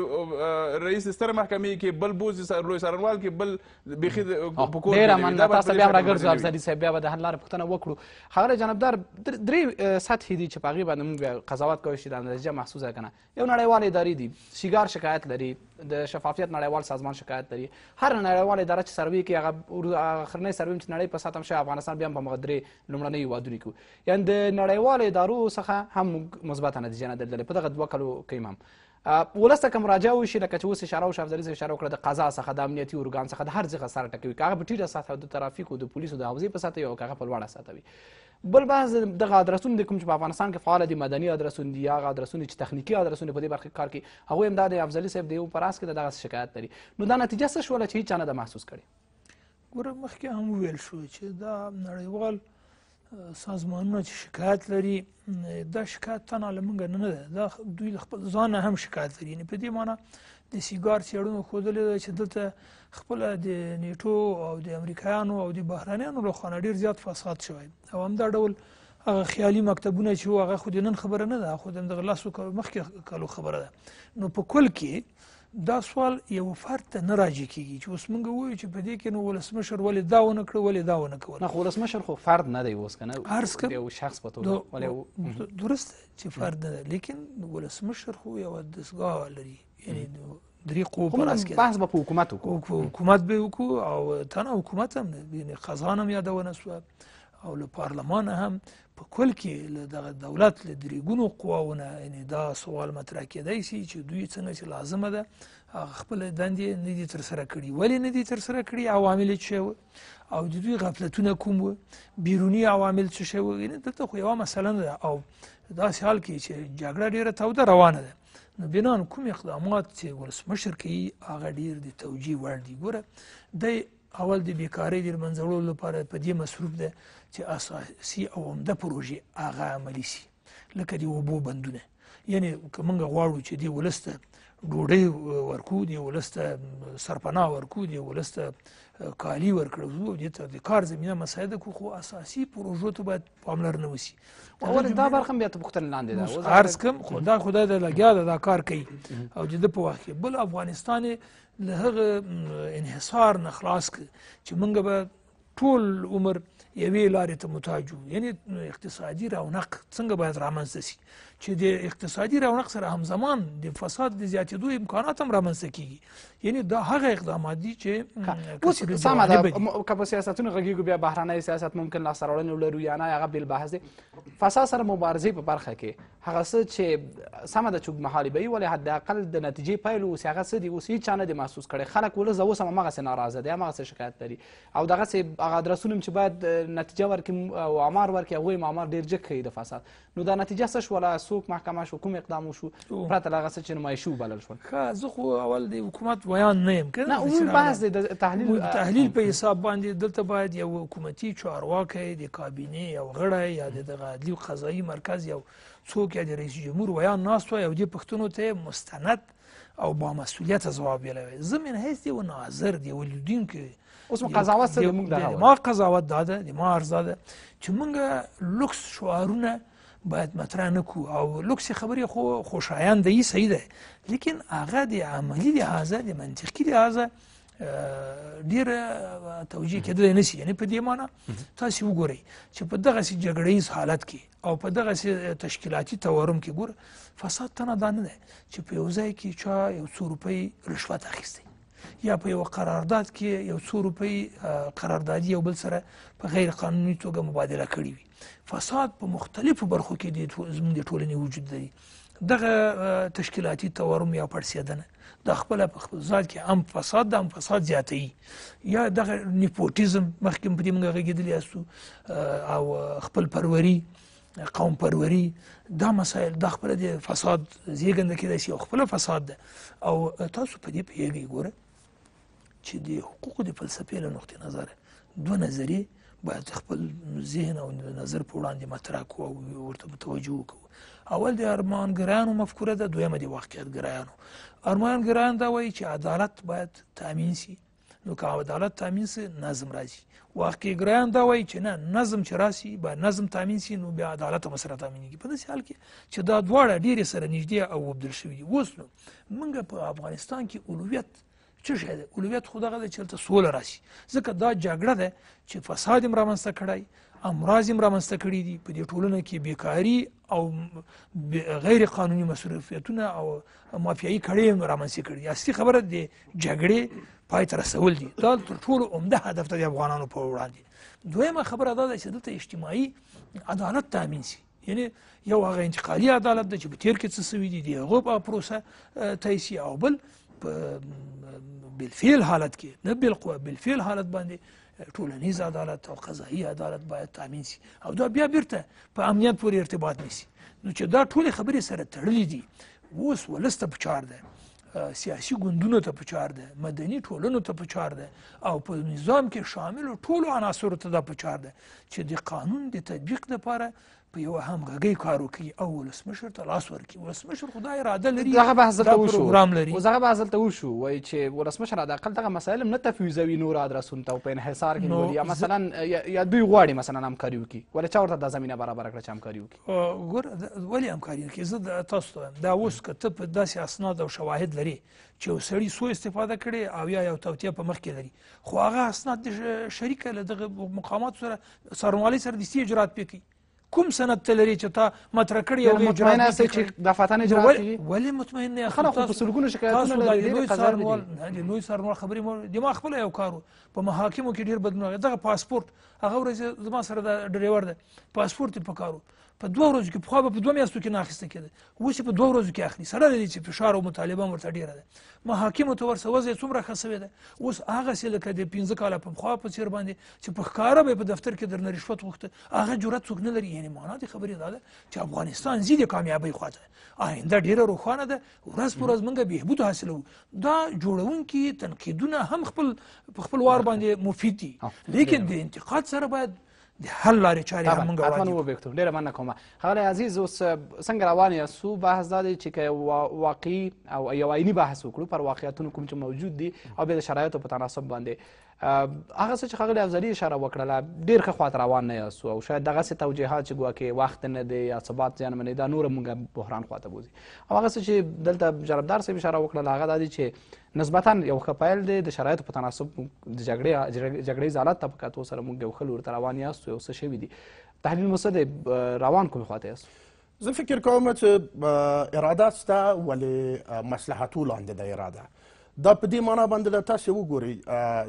رئیس ستر محکمې کې بل بوز روی سرنوال کې بل بیخي په کور ډیره مننه تاسو بیا راګرځو افسر صاحب بیا به د حل لارې پوښتنه وکړو خبره جنابدار درې سطحې دي چې په هغې باندې موږ قضاوت کوی شي دا نتیجه محسوسه که نه یو نړیوال ادارې دي سیګار شکایت لري د شفافیت نړیوال سازمان شکایت لري هر نړیوال اداره چې سروې کوي هغه اخرنی سروې چې نړۍ په ساتم شوی افغانستان بیا هم په مغه درې لومړنیو هېوادونو کې وو یعنې د نړیوالو ادارو څخه هم مثبته نتیجه نه ده لیدلې په دغه دوه کلو کې هم ولس ته که مراجعه وشي لکه چې اوس اشاره وشو افضلي اشاره وکړه د قضا څخه د امنیتي ارګان څخه د هر څه سره ټکوي که هغه په ټیټه سطحه د ترافیکو د پولیسو د حوزې په سطحه وي او که هغه په لوړه سطحه وي بل بحث دغه ادرسونه د کوم چې په افغانستان کې فعال دي مدني ادرسونه دي هغه ادرسونه چې تخنیکی ادرسونه په دې برخه کار کوي هغوی هم دا د افضلي صاحب د یو پراس کې دغه شکایت لري نو دا نتیجه څه شوله چې هیچا نه ده محسوس کړې ګوره مخکې هم ویل شو چې دا نړیوال سازمانونه چې شکایت لري دا شکایت تنها له موږ نه ده دا دوی له خپل ځانه هم شکایت لري یعنې په دې معنی د سیګار څېړنو ښودلې ده چې دلته خپله د نیټو او د امریکایانو او د بهرانیانو لخوا ډېر زیات فساد شوی او همدا ډول هغه خیالي مکتبونه چې هغه خو د نن خبره نه ده خو د همدغه لسو مخکې کالو خبره ده نو په کل کې دا سوال یو فرد ته نه راځي کیږي چې اوس موږ وایو چې په دې کې نو ولسمشر ولې دا ونه کړ ولې دا ونه کول نه خو ولسمشر خو فرد نه دی اوس کنه یو شخص په توګه ولې درست چې فرد نه لیکن ولسمشر خو یو دسګاه لري یعنی درې قوه په لاس کې بحث په حکومت وکړو حکومت به وکړو او تنه حکومت هم خزانه هم یادونه شوه او له پارلمان هم په کل کې له دغه دولت له دریګونو قواونه یعنی دا سوال مطرح کېدای شي چې دوی څنګه چې لازمه ده خپل دندې نه دي ترسره کړي ولې نه دي ترسره کړي عوامل څه و او د دوی غفلتونه کوم و بیرونی عوامل څه شو یعنی دلته خو یوه مسله ده او داسې حال کې چې جګړه ډېره توده روانه ده نو بنان کوم اقدامات چې ولسمشر کوي هغه ډېر د توجیه وړ دي ګوره دی اول د بیکاری د منځلو لپاره په دې مصروف ده چې اساسي او عمده پروژې هغه عملي شي لکه د اوبو بندونه یعنی که موږ غواړو چې دې ولس ته ډوډۍ ورکو دې ولس ته سرپناه ورکو دې ولس ته کالي ورکړو دې ته د کار زمینه مساعده کړو خو اساسي پروژو ته باید پاملرنه وشي اول دا برخه بیا ته پوښتنه لاندې ده عرض کوم خو دا خدای د لګیا ده دا کار کوي او د ده په وخت بل افغانستان یې له هغه انحصار نه خلاص کړي چې موږ به ټول عمر یوې لارې ته متاج یعنی اقتصادي رونق څنګه باید رامنځته شي چې د اقتصادي رونق سره همزمان د فساد د زیاتېدو امکانات هم رامنځته کیږي یعنی دا هغه اقدامات دي چې اوس سمه ده که په سیاستونو غږیږو بیا بهرنی سیاست ممکن لاسته راوړنې ولرو یا نه هغه بل بحث دی فساد سره مبارزې په برخه کې هغه څه چې سمه ده چې اوږدمهالې به وي ولې حداقل د نتیجې پیل اوس هغه څه دي اوس هیڅ چا نه دی محسوس کړی خلک ولس اوس هم هماغسې ناراضه دی هماغسې شکایت لري او دغسې هغه ادرسونه چې باید نتیجه ورکړي او عمار ورکړي هغوی هم عمار ډېر جګ ښیي د فساد نو دا نتیجه څه شوله څوک محکمه شو کوم اقدام وشو پرته له هغه څه چې نمایشي وبلل شول ښه زه خو اول د حکومت ویان نه یم که نه عمومي بحث دی د تحلیل تحلیل په حساب باندې دلته باید یو حکومتي چارواکی د کابینې یو غړی یا د دغه عدلي قضایي مرکز یو څوک یا د رئیس جمهور ویان ناست وای او دې پوښتنو ته مستند او با مسئولیت ځواب یلوي زه من هیڅ یو ناظر دی ولیدونکی اوس مو قضاوت څه د موږ دغه ما قضاوت دا ده د ما عرض ده چې موږ لوکس شعارونه باید مطرح نکو او لوکس خبرې خو خوشایند دی صحیح ده لیکن هغه د عملی لحاظه د منطقي لحاظه ډیر توجیه کېدلی نه شي یعنې په دې معنا تاسې وګورئ چې په دغسې جګړیز حالت کې او په دغسې تشکیلاتي تورم کې ګوره فساد تنه دا نه دی چې په یو ځای کې چا یو څو روپۍ رشوت اخیستی یا په یو قرارداد کې یو څو روپۍ قراردادي یو بل سره په غیر قانوني توګه مبادله کړې وي فساد په مختلفو برخو کې د زموږ د ټولنې وجود دی دغه تشکیلاتي تورم یا پړسېدنه د خپل په ځات کې هم فساد د هم فساد زیاتوي یا دغه نیپوټیزم مخکې په دې موږ غږېدلي یاستو او خپل پروري قوم پروري دا مسایل د خپل د فساد زیږنده کېدای شي او خپل فساد ده او تاسو په دې پیږئ ګوره چې د حقوقو د فلسفې له نقطې نظره دوه نظریې باید خپل ذهن او نظر په وړاندې مطرح کړو او ورته توجه وکړو اول د ارمانګرانو مفکوره ده دویمه د واقعیتګرایانو ارمانګران دا وایي چې عدالت باید تامین سي نو که عدالت تامین سي نظم راځي واقعیګرایان دا وایي چې نه نظم چې راسي به نظم تامین سي نو بیا عدالت هم سره تامینېږي په داسې حال کې چې دا دواړه ډېرې سره نږدې او وبدل شوي دي اوس نو موږ په افغانستان کې اولویت څه شی دی اولویت خو دغه دی چې هلته سوله راشي ځکه دا جګړه ده چې فساد هم رامنځته کړی امراض هم رامنځته کړي دي په دې ټولنه کې بیکاري او غیر قانوني مصروفیتونه او مافیایي کړې هم رامنځته کړي دي اصلي خبره د جګړې پای ته رسول دي دا تر ټولو عمده هدف د افغانانو په وړاندې دویمه خبره دا ده چې دلته اجتماعي عدالت تامین شي یعنی یو هغه انتقالي عدالت ده چې په تیر کې څه سوي دي د هغو په پروسه تعیسي او بل په بالفعل حالت کې نه بالقوه بالفعل حالت باندې ټولنیز عدالت او قضایي عدالت باید تامین شي او دا بیا بیرته په امنیت پورې ارتباط نیسي نو چې دا ټولې خبرې سره تړلې دي اوس ولس ته پچار ده سیاسي ګوندونو ته پچار ده مدني ټولنو ته پچار ده او په نظام کې شامل ټولو عناصرو ته دا پچار ده چې د قانون د تطبیق لپاره په یو همغږۍ کار وکړي او ولسمشر ته لاس ورکړي ولسمشر خو دا اراده لري دغه بحث دلته وشو اوس دغه بحث دلته وشو وایي چې ولسمشر حداقل دغه مسایل نه تفویضوي نور ادرسونو ته او په انحصار کې نیولي یا مثلا یا دوی غواړي مثلا همکاري وکړي ولې چا ورته دا زمینه برابره کړه چې همکاري وکړي ګوره ولې همکاري نه کوي زه تاسو ته دا اوس که ته په داسې اسناد او شواهد لري چې یو سړي سو استفاده کړي او یا یو توطیه په مخ کې لري خو هغه اسناد د شریکه له دغه مقاماتو سره څارنوالۍ سره د اجرات پې کوي کوم سند ته لري چې تا مطرح کړي او مطمئنه سي چې دا فتنه اجرا کیږي ولې مطمئن نه خلک په سلګونو شکایتونه لري د قضایي د لوی سرمول خبرې مو دماغ خپل یو کارو په محاکمو کې ډیر بدنو دغه پاسپورت هغه ورځ زما سره د ډریور ده پاسپورت په کارو په دوه ورځو کې پخوا به په دوه میاشتو کې نه اخیسته کېده اوس یې په دوه ورځو کې اخلي سره د دې چې فشار او مطالبه ورته ډېره ده محاکمو ته ورسه وضع څومره ښه سوې ده اوس هغسې لکه د پنځه کاله په پخوا په څېر باندې چې په ښکاره به په دفتر کې درنه رشوت غوښته هغه جرأت څوک نه لري یعنې معنا د خبرې دا ده چې افغانستان ځي د کامیابۍ خواته آینده ډېره روښانه ده ورځ په ورځ موږ بهبود حاصلوو دا جوړونکي تنقیدونه هم خپل په خپل وار باندې مفید دي لیکن د انتقاد سره باید د حل لارې چارې هم موږ حتما وبیکتو ډېره مننه کوم ښاغلی عزیز اوس څنګه روان یاستو بحث دا دی چې که واقعي او یو عیني بحث وکړو پر واقعیتونو کوم چې موجود دي او بیا د شرایطو په تناسب باندې هغه څه چې ښاغلي افضلي اشاره وکړله ډېر ښه خواته روان نه یاستو او شاید دغسې توجیهات چې ګویا کې وخت نه دی یا ثبات زیانمنوي دا نور موږ بحران خواته بوځي او هغه څه چې دلته جربدار صاحب اشاره وکړله هغه دا دی چې نسبتا یو ښه پیل دی د شرایطو په تناسب د جګړې جګړیز حالت ته په کتو سره موږ یو ښه لور ته روان یاستو یو څه شوي دي تحلیل مو څه دی روان کومې خواته یاستو زه فکر کوم چې اراده شته ولې مصلحتو لاندې ده اراده دا په دې معنا باندې د تاسو وګوري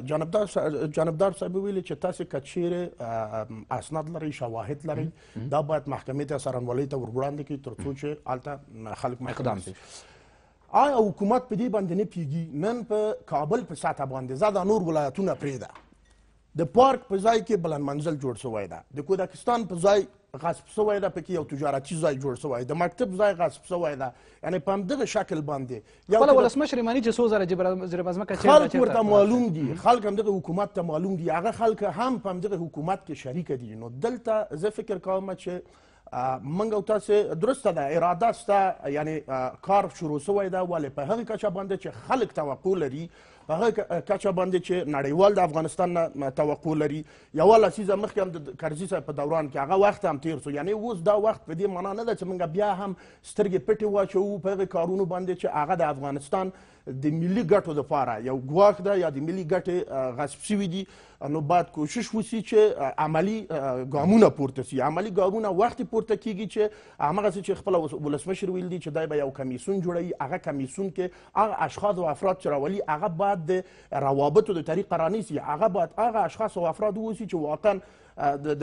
جانبدار جانبدار صاحب ویلي چې تاسو کچیر اسناد لري شواهد لري دا باید محکمې ته سرنوالۍ ته ورګړاندې کی ترڅو چې الته خلک اقدام شي آیا حکومت په دې باندې نه پیږي نن په کابل په ساته باندې زاد نور ولایتونه پریده د پارک په ځای کې بلند منزل جوړ شوی ده د کودکستان په ځای غصب شوی ده پکې یو تجارتي ځای جوړ شوی د مکتب ځای غصب شوی ده یعنی په همدغه شکل باندې خپله ولسمشر مانی چې څو زره زیربازمکه خلک ورته معلوم دي خلک همدغه حکومت ته معلوم دي هغه خلک هم په همدغه حکومت کې شریک دي نو دلته زه فکر کوم چې منګ او تاسو درسته ده اراده سته یعنی کار شروع شوی ده ولې په هغې کچه باندې چې خلک توقع لري په هغه کچه باندې چې نړیوال د افغانستان نه توقع لري یوه لسیزه مخکې هم د کرزي صاحب په دوران کې هغه وخت هم تیر سو یعنی اوس دا وخت په دې معنا نه ده چې موږ بیا هم سترګې پټې واچوو په هغه کارونو باندې چې هغه د افغانستان د ملي ګټو دپاره یو ګواښ ده یا د ملي ګټې غصب شوي دي نو باید کوشش وشي چې عملی ګامونه پورته سي عملی ګامونه وختې پورته کیږي چې همغسې چې خپله ولسمشر ویل دي چې دای به یو کمیسون جوړوي هغه کمیسون کې هغه اشخاص او افراد چې راولي هغه باید باید د روابطو د طریقه رانیسي هغه باید هغه اشخاص او افراد واوسي چې واقعا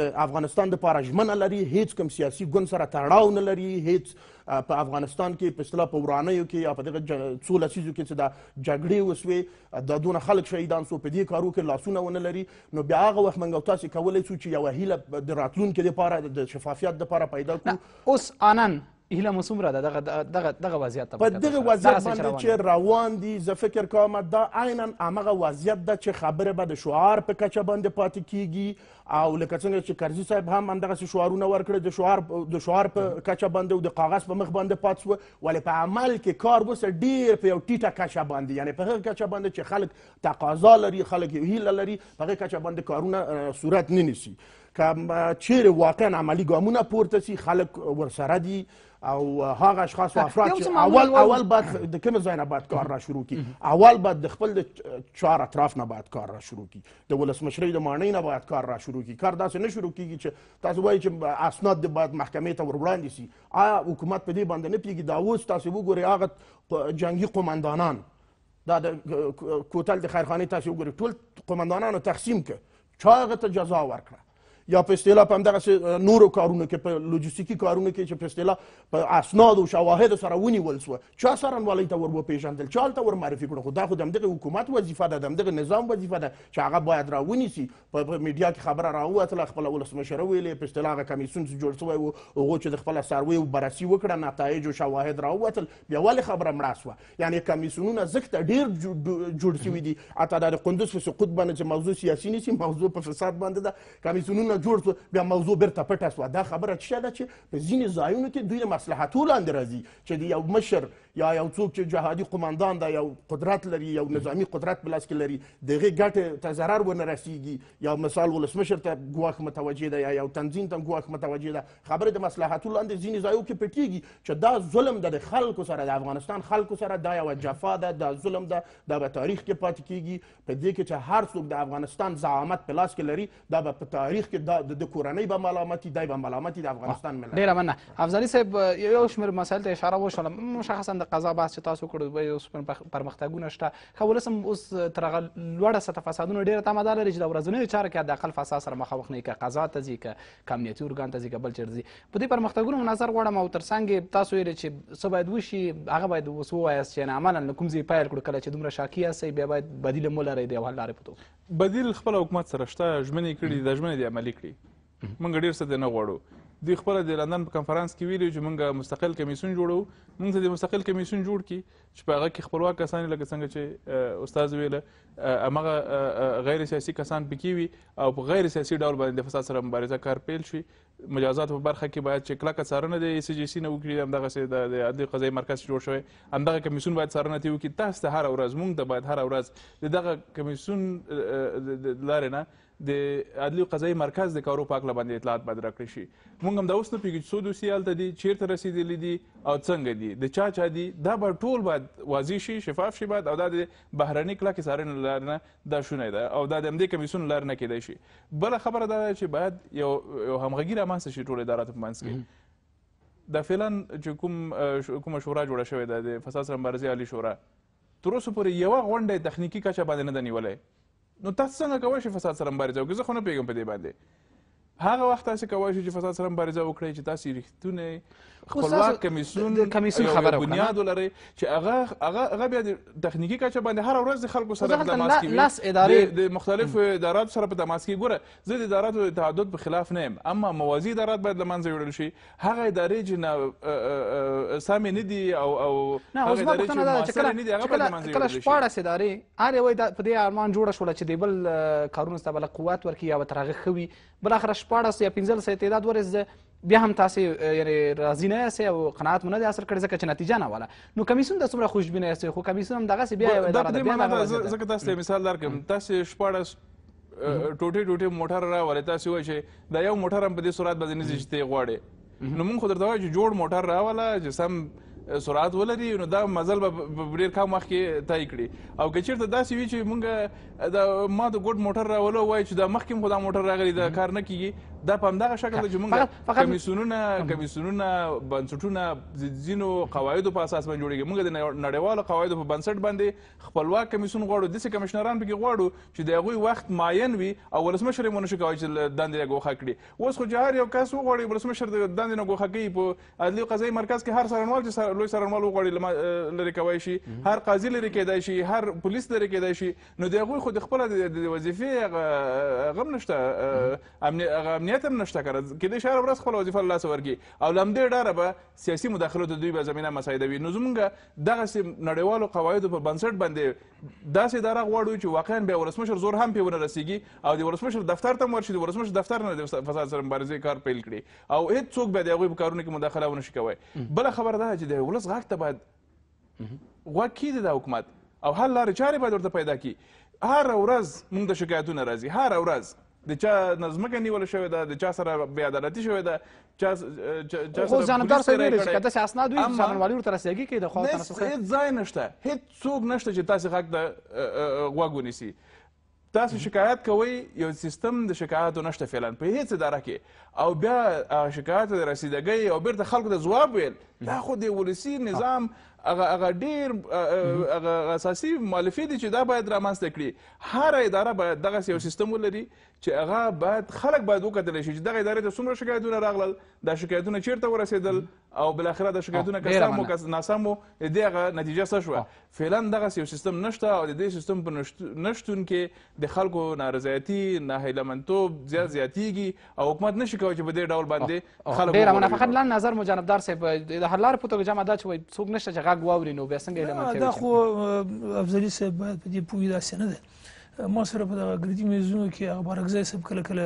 د افغانستان دپاره ژمنه لري هیڅ کوم سیاسي ګوند سره تړاو نه لري هیڅ په افغانستان کې په اصطلاح په ورانیو کې یا په دغه څو لسیزو کې چې دا جګړې وسوې دا دونه خلک شهیدان سو په دې کارو کې لاسونه ونه لري نو بیا هغه وخت موږ تاسې کولی سو چې یوه هیله د راتلونکي دپاره د شفافیت دپاره پیدا کړو اوس آنن هیله مو څومره ده دغه دغه دغه وضعیت ته په دغه وضعیت باندې چې روان دي زه فکر کوم دا عینا هغه وضعیت ده چې خبره به د شعار په کچه باندې پاتې کیږي او لکه څنګه چې کرزي صاحب هم همدغسې شعارونه ورکړل د شعار د شعار په کچه باندې او د کاغذ په مخ باندې پات شوه ولې په عمل کې کار اوس ډیر په یو ټیټه کچه باندې یعنی په هغه کچه باندې چې خلک تقاضا لري خلک یو هیله لري په هغه کچه باندې کارونه صورت نه نیسي که چیرې واقعا عملي ګامونه پورته سي خلک ورسره دي او هغه اشخاص او افراد چې اول اول باید د کوم ځای نه باید کار را شروع کی اول باید د خپل د چهار اطراف نه باید کار را شروع کی د ولسمشرۍ د معنی نه باید کار را شروع کی کار داسې نه شروع کیږي چې تاسو وایئ چې اسناد د باید محکمې ته ور وړاندې سي آیا حکومت په دې باندې نه پیږي دا اوس تاسو وګورئ هغه جنگي قومندانان دا د کوتل د خیرخانې تاسو وګورئ ټول قومندانانو تقسیم که چا هغه ته جزا ورکړه یا په اصطلاح په همدغه نورو کارونو کې په لوجستیکی کارونو کې چې په اصطلاح په اسناد او شواهد سره ونیول سو چا څارنوالۍ ته ور وپېژندل چا هلته ور معرفي کړو خو دا خو د همدغه حکومت وظیفه ده د همدغه نظام وظیفه ده چې هغه باید راونیسي په میډیا کې خبره راووتله خپله ولسمشره ویلې په اصطلاح هغه کمیسیون چې جوړ سوی و هغو چې د خپله څارویو بررسي وکړه نتایج او شواهد راووتل بیا ولې خبره مړه سوه یعنی کمیسیونونه ځکه ډېر جوړ سوي دي حتی دا د قندوز په سقوط باندې چې موضوع سیاسي نیسي موضوع په فساد باندې ده کمیسیونونه نه جوړ سو بیا موضوع بیرته پټه سوه دا خبره څه ده چې په ځینې ځایونو کې دوی د مصلحتو لاندې راځي چې د یو مشر یا یو څوک چې جهادي قماندان دی یو قدرت لري یو نظامی قدرت په لاس کې لري د هغې ګټې ته ضرر ونه رسیږي یا مثال ولسمشر ته ګواښ متوجه ده یا یو تنظیم ته ګواښ متوجه ده خبره د مصلحتو لاندې ځینې ځایو کې پټیږي چې دا ظلم ده د خلکو سره د افغانستان خلکو سره دا یوه جفا ده دا ظلم ده دا به تاریخ کې پاتې کیږي په دې کې چې هر څوک د افغانستان زعامت په لاس کې لري دا به په تاریخ کې د کورنۍ به ملامتي دی به ملامتي د افغانستان ملت ډېره مننه افضلي صاحب یو شمېر مسایلو ته اشاره وشوله مشخصا د قضا بحث چې تاسو کړی اوس پرمختګونه شته ښه ولس هم اوس تر هغه لوړه سطح فسادونه ډېره تمه دا لري چې د ورځنیو چارو کې حداقل فساد سره مخامخ نه وي که قضا ته ځي که امنیتي ارګان ته ځي که بل چېرته ځي په دې پرمختګونو مو نظر غواړم او تر څنګ یې تاسو ویلې چې څه باید وشي هغه باید اوس ووایاست چې عملا له کوم ځای پیل کړو کله چې دومره شاکي یاستئ بیا باید بدیل مو لرئ د یو حل لارې په توګه بدیل خپل حکومت سره شته ژمنې کړي د ژمنې د عملي کړي موږ ډېر څه نه غواړو دوی خپله د لندن په کنفرانس کې ویلي چې موږ مستقل کمیسیون جوړو موږ ته د مستقل کمیسیون جوړ کی چې په هغه کې خپلواک کسان لکه څنګه چې استاد ویله هغه غیر سیاسي کسان پکې وي او په غیر سیاسي ډول باندې د فساد سره مبارزه کار پیل شي مجازات په برخه کې باید چې کلکه څارنه د سی جی سی نه وکړي همدغه سي د عدلي قضایي مرکز جوړ شوی همدغه کمیسیون باید څارنه تی وکړي تاسو ته هر ورځ موږ ته باید هر ورځ دغه کمیسیون لارې نه د عدلي قضایي مرکز د کارو پاک باندې اطلاعات باید راکړی شي موږ هم دا اوس نه پوهېږو چې څو دوسیې هلته دي چیرته رسېدلي دي او څنګه دي د چا چا دي دا به ټول باید واضح شي شفاف شي باید او دا د بهرني کلکې څارنې لارې نه دا شونی ده او دا د همدې کمیسیون لارې نه کېدای شي بله خبره دا ده چې باید یو همغږي رامنځته شي ټول اداراتو په منځ کې دا فعلا چې کوم کومه شورا جوړه شوې ده د فساد سره مبارزې عالي شورا تر اوسه پورې یوه غونډه تخنیکي کچه باندې نه ده نیولی نو تاسو څنګه کولی شئ فساد سره مبارزه وکړئ زه خو نه پوهېږم په دې باندې هغه وخت تاسې کولی شئ چې فساد سره مبارزه وکړئ چې تاسې رښتونی خپلواک کمیسیون کمیسیون خبره وکړه بنیاد لري چې هغه هغه هغه بیا د تخنیکی کچه باندې هر ورځ د خلکو سره د تماس کې لاس ادارې د مختلفو ادارات سره په تماس کې ګوره زه د اداراتو د تعدد په خلاف نه یم اما موازی ادارات باید له منځه یوړل شي هغه ادارې چې سمې نه دي او او هغه ادارې چې موثرې نه دي هغه باید له منځه یوړل شي شپاړس ادارې هرې وایي په دې ارمان جوړه شوله چې د بل کارونو سره بله قوت ورکړي یا به تر هغه ښه وي بالاخره شپاړس یا پنځلس تعداد ورځ بیا هم تاسې یعنی راضي نه یاستئ او قناعت مو نه دی حاصل کړی ځکه چې نتیجه نه واله نو کمیسیون ته څومره خوشبینه یاستئ خو کمیسیون هم دغسې بیا یو اداره ده بیا ځکه تاسو ته مثال درکړم تاسې شپاړس ټوټې ټوټې موټر راولې تاسې وایي چې دا یو موټر هم په دې سرعت باندې نه ځي چې ته غواړې نو مونږ خو درته وایو چې جوړ موټر راوله چې سم سرعت ولري نو دا مزل به ډېر کم وخت کې طی کړي او که چېرته داسې وي چې مونږ دا ما د ګوډ موټر راولو وایي چې دا مخکې هم خو دا موټر راغلی دا کار نه کېږي دا په همدغه شکل چې موږ کمیسیونونه کمیسیونونه بنسټونه ځینو قواعدو په اساس باندې جوړیږي موږ د نړیوالو قواعدو په بنسټ باندې خپلواک کمیسیون غواړو داسې کمشنران پکې غواړو چې د هغوی وخت معین وي او ولسمشر یې ونشي کولی چې دندې ګوښه کړي اوس خو جهار یو کس وغواړي ولسمشر د دندې نه ګوښه کوي په عدلي قضایي مرکز کې هر سرنوال چې لوی سرنوال وغواړي لرې کوی شي هر قاضي لرې کېدای شي هر پولیس لرې کېدای شي نو د هغوی خو د خپله د وظیفې غم نشته امنیت امنیت هم نشته که کیدای شي هره ورځ خپله وظیفه له لاسه ورکړي او له همدې ډاره به سیاسي مداخلو ته دوی به زمینه مساعدوي نو زمونږ دغسې نړیوالو قواعدو په بنسټ باندې داسې اداره غواړو چې واقعا بیا ولسمشر زور هم پرې ونه رسیږي او د ولسمشر دفتر ته هم ورشي د ولسمشر دفتر نه د فساد سره مبارزې کار پیل کړي او هېڅوک بیا د هغوی په کارونو کې مداخله ونه شي کوی بله خبره دا چې د ولس غږ ته باید غوږ کیږدي دا حکومت او حل لارې چارې باید ورته پیدا کړي هر ورځ موږ د شکایتونه راځي هر ورځ د چا نظمکه نیول شوې ده د چا سره بې عدالتي شوې ده چا چا خو ځانمدار سره ویل چې داسې اسناد وي چې ځانمنوالي ورته رسېږي کې د خوا هېڅ ځای نشته هېڅ څوک نشته چې تاسې غږ ته غوږ ونیسي تاسو شکایت کوئ یو سیستم د شکایاتو نشته فعلا په هیڅ اداره کې او بیا شکایت د رسیدګۍ او بیرته خلکو ته ځواب ویل دا خو د ولسي نظام هغه هغه ډیر هغه اساسي مؤلفې دي چې دا باید رامنځته کړي هره اداره باید دغسې یو سیستم ولري چې هغه باید خلک باید وکتل شي چې دغه ادارې ته څومره شکایتونه راغلل دا شکایتونه چیرته ورسېدل او بل اخر دا شکایتونه کسامو کس ناسمو دغه نتیجه څه شو فعلا دغه یو سیستم نشته او د دې سیستم په نشتون کې د خلکو نارضایتي ناهیلمنتوب زیات زیاتیږي او حکومت نشي کولی چې په دې ډول باندې خلک ډیر منه فقط لاندې نظر مو جنابدار صاحب د حل لار پوتو جمع دا چې څوک نشته چې غږ واوري نو بیا څنګه علم دا خو افضلی صاحب باید په دې پوهې داسې نه ده ما سره په دغه ګردي میزونو کې هغه بارکزی صاحب کله کله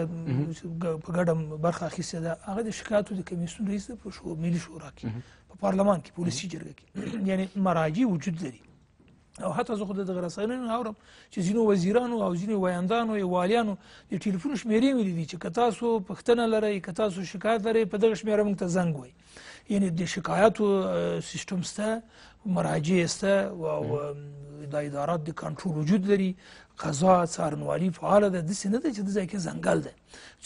په ګډه برخه اخیستې ده هغه د شکایاتو د کمیسیون رئیس ده په شو ملي شورا کې په پارلمان کې پولیسي جرګه کې یعنی مراجع وجود لري او حتی زه خود دغه رسنیو اورم چې ځینو وزیرانو او ځینو وایندانو او والیانو د ټلیفون شمیرې مې لیدي چې که تاسو پښتنه لرئ که تاسو شکایت لرئ په دغه شمیره موږ ته زنګ وایي یعنی د شکایتو سیستم سته مراجع سته او د ادارات د کنټرول وجود لري قضا څارنوالي فعال ده د سینه ده چې د ځکه ځنګل ده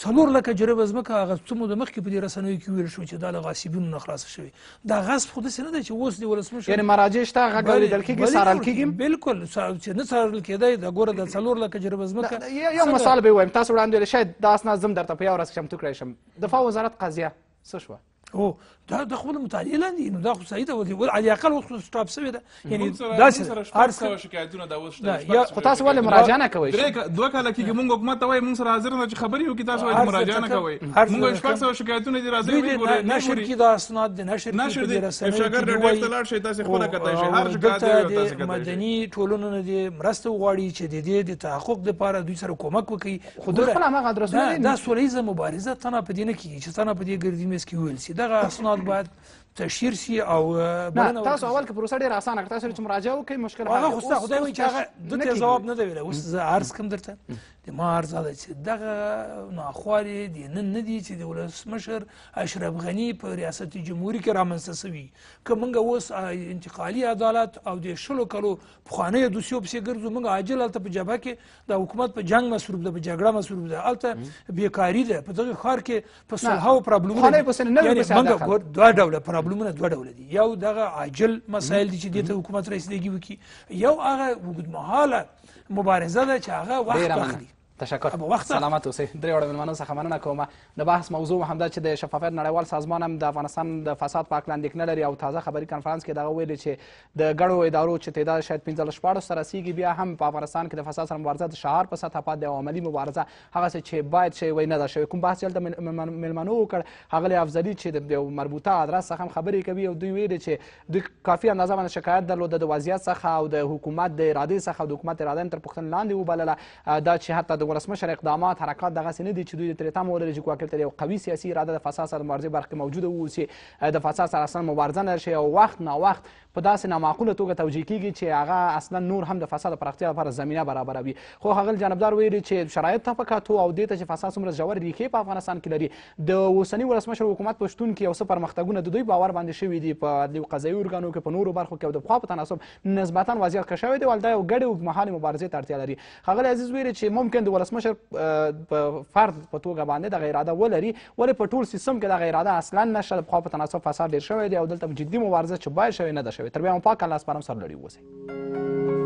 څلور لکه جریب از مکه هغه څومره د مخ کې په دې رسنوي کې ویل شو چې د غاصبینو نه خلاص شوی دا غصب خود سینه ده چې اوس دی ولسمشر یعنی مراجع شته هغه ګوري دل کې سارل کېږي بالکل چې نه سارل کېدای د ګوره د څلور لکه جریب از مکه یو مثال به وایم تاسو وړاندې شاید دا اسناد زم درته په یو ورځ چمتو کړئ شم دفاع وزارت قضیه څه شوه هو دا د خپل مطالعه لاندې نو دا خو صحیح ده ول علي اقل وخت سټاپ شوی ده یعنی دا هر څه شکایتونه دا اوس یا خو تاسو ولې مراجعه نه کوئ درې دوه کاله کې موږ حکومت ته وایي موږ سره حاضر نه چې خبري وکړي تاسو ولې مراجعه نه کوئ موږ شپږ سو شکایتونه دي راځي موږ نشر کې دا اسناد دي نشر کې دي رسنۍ شاګر ډېر تلار شي تاسو خو نه کتای شي هر شکایت دی مدني ټولونو نه دي مرسته وغواړي چې د دې د تحقق لپاره دوی سره کومک وکړي خو دا خپل هغه درسونه دي دا سولې مبارزه تنه په دینه کې چې تنه په دې ګردې مس کې ویل سي دغه اسناد موږ باید تشهیر سي او نه تاسو اول کې پروسه ډېر اسانه کړ تاسو چې مراجعه وکړئ مشکل هغه خو خدای وایي چې هغه د ته جواب نه دی ویلی اوس زه عرض کوم درته د ما عرضه ده چې دغه ناخوارې د نن نه دي چې د ولسمشر اشرف غني په ریاست جمهوري کې رامنځته شوي که موږ اوس انتقالي عدالت او د شلو کلو پخوانیو دوسیو پسې ګرځو موږ عاجل هلته په جبهه کې د حکومت په جنګ مصروف ده په جګړه مصروف ده هلته بېکاري ده په دغه ښار کې په سلهاو پرابلمونه دوه ډوله پرابلمونه دوه ډوله دي یو دغه عاجل مسایل دي چې دې ته حکومت رسیدګي وکړي یو هغه اوږدمهاله مبارزه ده چې هغه وخت اخلي تشکر ابو وخت سلامت اوسئ درې وړه مېلمنو څخه مننه کوم د بحث موضوع همدا چې د شفافیت نړیوال سازمان هم د افغانستان د فساد په هکله اندېښنه لري او تازه خبري کانفرانس کې دغه ویلي چې د ګڼو ادارو چې تعداد شاید پنځلس شپاړس سره رسیږي بیا هم په افغانستان کې د فساد سره مبارزه د شعار په سطحه پاتې او عملي مبارزه هغه څه چې باید شوی وي نه ده شوی کوم بحث هلته مېلمنو وکړ هغلی افضلي چې د مربوطه ادرس څخه هم خبرې کوي او دوی ویلي چې دوی کافي اندازه باندې شکایت درلوده د وضعیت څخه او د حکومت د ارادې څخه او د حکومت اراده تر پوښتنې لاندې وبلله دا چې حتی د ولسمشر اقدامات حرکات دغسې نه دي چې دوی د ترې تمه ولري چې کوکل ته یو قوي سیاسي اراده د فساد سره مبارزې برخه کې موجوده واوسي د فساد سره اصلا مبارزه نه شي او وخت نا وخت په داسې نامعقوله توګه توجیه کیږي چې هغه اصلا نور هم د فساد پراختیا لپاره زمینه برابروي خو هغل جانبدار ویلي چې شرایط ته پکاتو او دې ته چې فساد څومره ژور ریښې په افغانستان کې لري د اوسني ولسمشر حکومت په شتون کې یو څه پرمختګونه د دوی باور باندې شوي دي په عدلي او قضایي ارګانو کې په نورو برخو کې او د پخوا په تناسب نسبتا وضعیت ښه شوی دی ول دا یو ګډې اوږدمهالې مبارزې ته اړتیا لري ښاغلی عزیز ویلي چې ممکن د د ولسمشر په فرض په توګه باندې دغه اراده ولري ولې په ټول سیستم کې دغه اراده اصلا نشته پخوا په تناسب فساد ډېر شوی دی او دلته جدي مبارزه چې باید شوې نه ده شوې تر بیا مو پاک الله سپارم سر لړي اوسئ